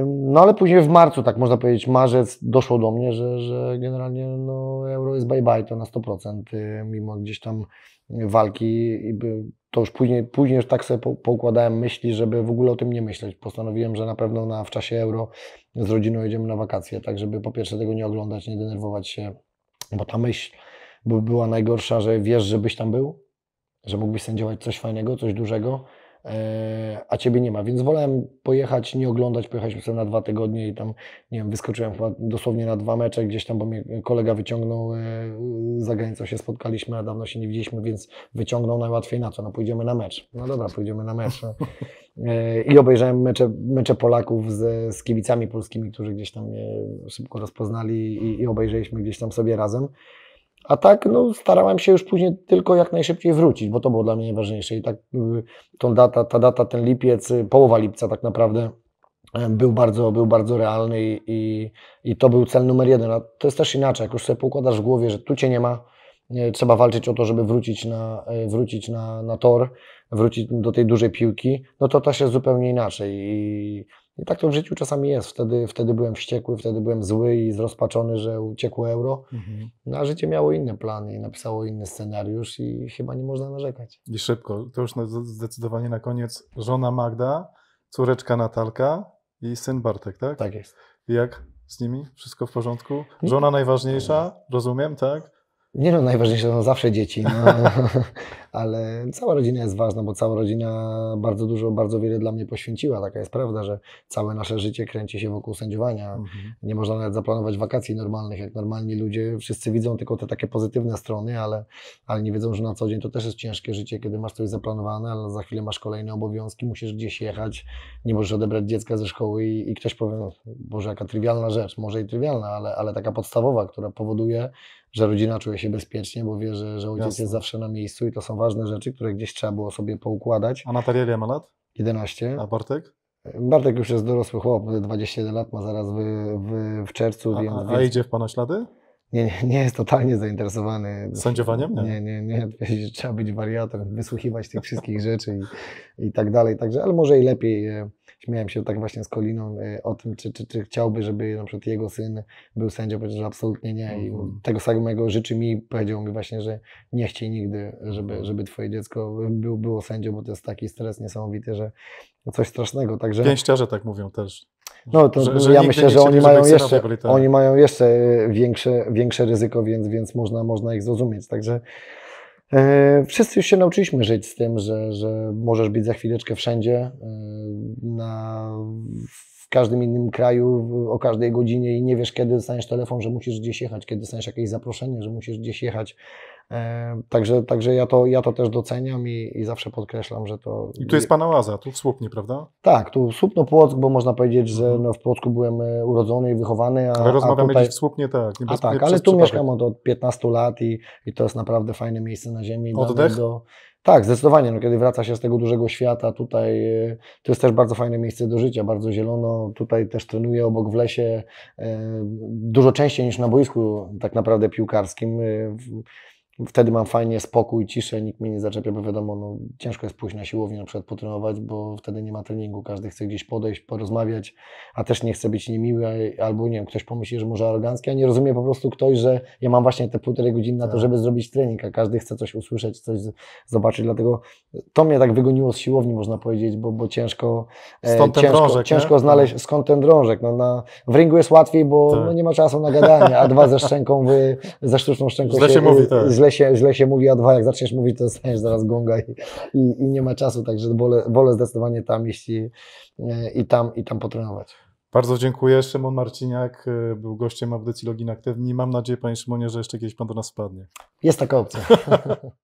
No ale później w marcu, tak można powiedzieć, marzec doszło do mnie, że, że generalnie no, euro jest bye-bye, to na 100%, y, mimo gdzieś tam walki. To już później, później już tak sobie poukładałem myśli, żeby w ogóle o tym nie myśleć. Postanowiłem, że na pewno na, w czasie euro z rodziną jedziemy na wakacje, tak żeby po pierwsze tego nie oglądać, nie denerwować się, bo ta myśl była najgorsza, że wiesz, żebyś tam był, że mógłbyś sędziować coś fajnego, coś dużego, E, a ciebie nie ma. Więc wolałem pojechać, nie oglądać, pojechaliśmy sobie na dwa tygodnie i tam, nie wiem, wyskoczyłem chyba dosłownie na dwa mecze gdzieś tam, bo mnie kolega wyciągnął, e, za granicą się spotkaliśmy, a dawno się nie widzieliśmy, więc wyciągnął najłatwiej na co, no pójdziemy na mecz. No dobra, pójdziemy na mecz. No. E, I obejrzałem mecze, mecze Polaków z, z kibicami polskimi, którzy gdzieś tam mnie szybko rozpoznali i, i obejrzeliśmy gdzieś tam sobie razem. A tak, no, starałem się już później tylko jak najszybciej wrócić, bo to było dla mnie najważniejsze. I tak y, tą data, ta data, ten lipiec, y, połowa lipca tak naprawdę był bardzo, był bardzo realny i, i, to był cel numer jeden. A to jest też inaczej, jak już sobie poukładasz w głowie, że tu Cię nie ma, y, trzeba walczyć o to, żeby wrócić na, wrócić na, na tor, wrócić do tej dużej piłki, no to to się zupełnie inaczej. I i tak to w życiu czasami jest. Wtedy, wtedy byłem wściekły, wtedy byłem zły i zrozpaczony, że uciekło euro. Mhm. No, a życie miało inne plany i napisało inny scenariusz i chyba nie można narzekać. I szybko, to już zdecydowanie na koniec. Żona Magda, córeczka Natalka i syn Bartek, tak? Tak jest. I jak z nimi? Wszystko w porządku? Żona najważniejsza, rozumiem, tak? Nie no, najważniejsze są no, zawsze dzieci, no, ale cała rodzina jest ważna, bo cała rodzina bardzo dużo, bardzo wiele dla mnie poświęciła. Taka jest prawda, że całe nasze życie kręci się wokół sędziowania. Mhm. Nie można nawet zaplanować wakacji normalnych, jak normalni ludzie. Wszyscy widzą tylko te takie pozytywne strony, ale, ale nie wiedzą, że na co dzień to też jest ciężkie życie, kiedy masz coś zaplanowane, ale za chwilę masz kolejne obowiązki, musisz gdzieś jechać, nie możesz odebrać dziecka ze szkoły i, i ktoś powie, no, Boże, jaka trywialna rzecz, może i trywialna, ale, ale taka podstawowa, która powoduje, że rodzina czuje się bezpiecznie, bo wie, że, że ojciec Jasne. jest zawsze na miejscu i to są ważne rzeczy, które gdzieś trzeba było sobie poukładać. A Natalia ile ma lat? 11. A Bartek? Bartek już jest dorosły chłop, 21 lat ma zaraz w, w, w czerwcu. A, więc, a, a idzie w Pana ślady? Nie, nie, nie jest totalnie zainteresowany. Sądziowaniem? Nie, nie, nie. nie. trzeba być wariatem, wysłuchiwać tych wszystkich rzeczy i, i tak dalej. Także, ale może i lepiej e, Śmiałem się tak właśnie z Koliną y, o tym, czy, czy, czy chciałby, żeby na przykład jego syn był sędzią, powiedział, że absolutnie nie i mhm. tego samego życzy mi, powiedział mi właśnie, że nie chciej nigdy, żeby, mhm. żeby twoje dziecko był, było sędzią, bo to jest taki stres niesamowity, że coś strasznego, także... Pięściarze tak mówią też. No to że, że ja myślę, że tak. oni mają, jeszcze, oni mają jeszcze większe, większe ryzyko, więc, więc można, można ich zrozumieć, także... E, wszyscy już się nauczyliśmy żyć z tym, że, że możesz być za chwileczkę wszędzie, e, na, w każdym innym kraju, o każdej godzinie i nie wiesz, kiedy dostaniesz telefon, że musisz gdzieś jechać, kiedy dostaniesz jakieś zaproszenie, że musisz gdzieś jechać. E, także, także ja, to, ja to też doceniam i, i zawsze podkreślam, że to. I tu jest pana łaza, tu w Słupnie, prawda? Tak, tu Słupno Płock, bo można powiedzieć, że mhm. no w Płocku byłem e, urodzony i wychowany. A, ale rozmawiamy a tutaj... w Słupnie, tak. A tak, ale tu mieszkam od, od 15 lat i, i to jest naprawdę fajne miejsce na ziemi. Oddech? Do... Tak, zdecydowanie. No, kiedy wraca się z tego dużego świata, tutaj e, to jest też bardzo fajne miejsce do życia, bardzo zielono. Tutaj też trenuję obok w lesie dużo częściej niż na boisku tak naprawdę piłkarskim Wtedy mam fajnie spokój, ciszę, nikt mnie nie zaczepia, bo wiadomo, no, ciężko jest pójść na siłownię na przykład potrenować, bo wtedy nie ma treningu, każdy chce gdzieś podejść, porozmawiać, a też nie chce być niemiły, albo nie wiem, ktoś pomyśli, że może arogancki, a nie rozumie po prostu ktoś, że ja mam właśnie te półtorej godziny na to, tak. żeby zrobić trening, a każdy chce coś usłyszeć, coś zobaczyć, dlatego to mnie tak wygoniło z siłowni, można powiedzieć, bo, bo ciężko, e, stąd ten ciężko, drążek, ciężko no. znaleźć, skąd ten drążek, no, na, w ringu jest łatwiej, bo tak. no, nie ma czasu na gadanie, a dwa ze szczęką, wy, ze sztuczną szczęką się, się mówi, tak źle się, źle się mówi A2, jak zaczniesz mówić, to dostaniesz zaraz gonga i, i, i, nie ma czasu, także wolę, wolę zdecydowanie tam iść i, i, tam, i tam potrenować. Bardzo dziękuję. Szymon Marciniak y, był gościem audycji Login Aktywni. Mam nadzieję, panie Szymonie, że jeszcze kiedyś pan do nas wpadnie. Jest taka opcja.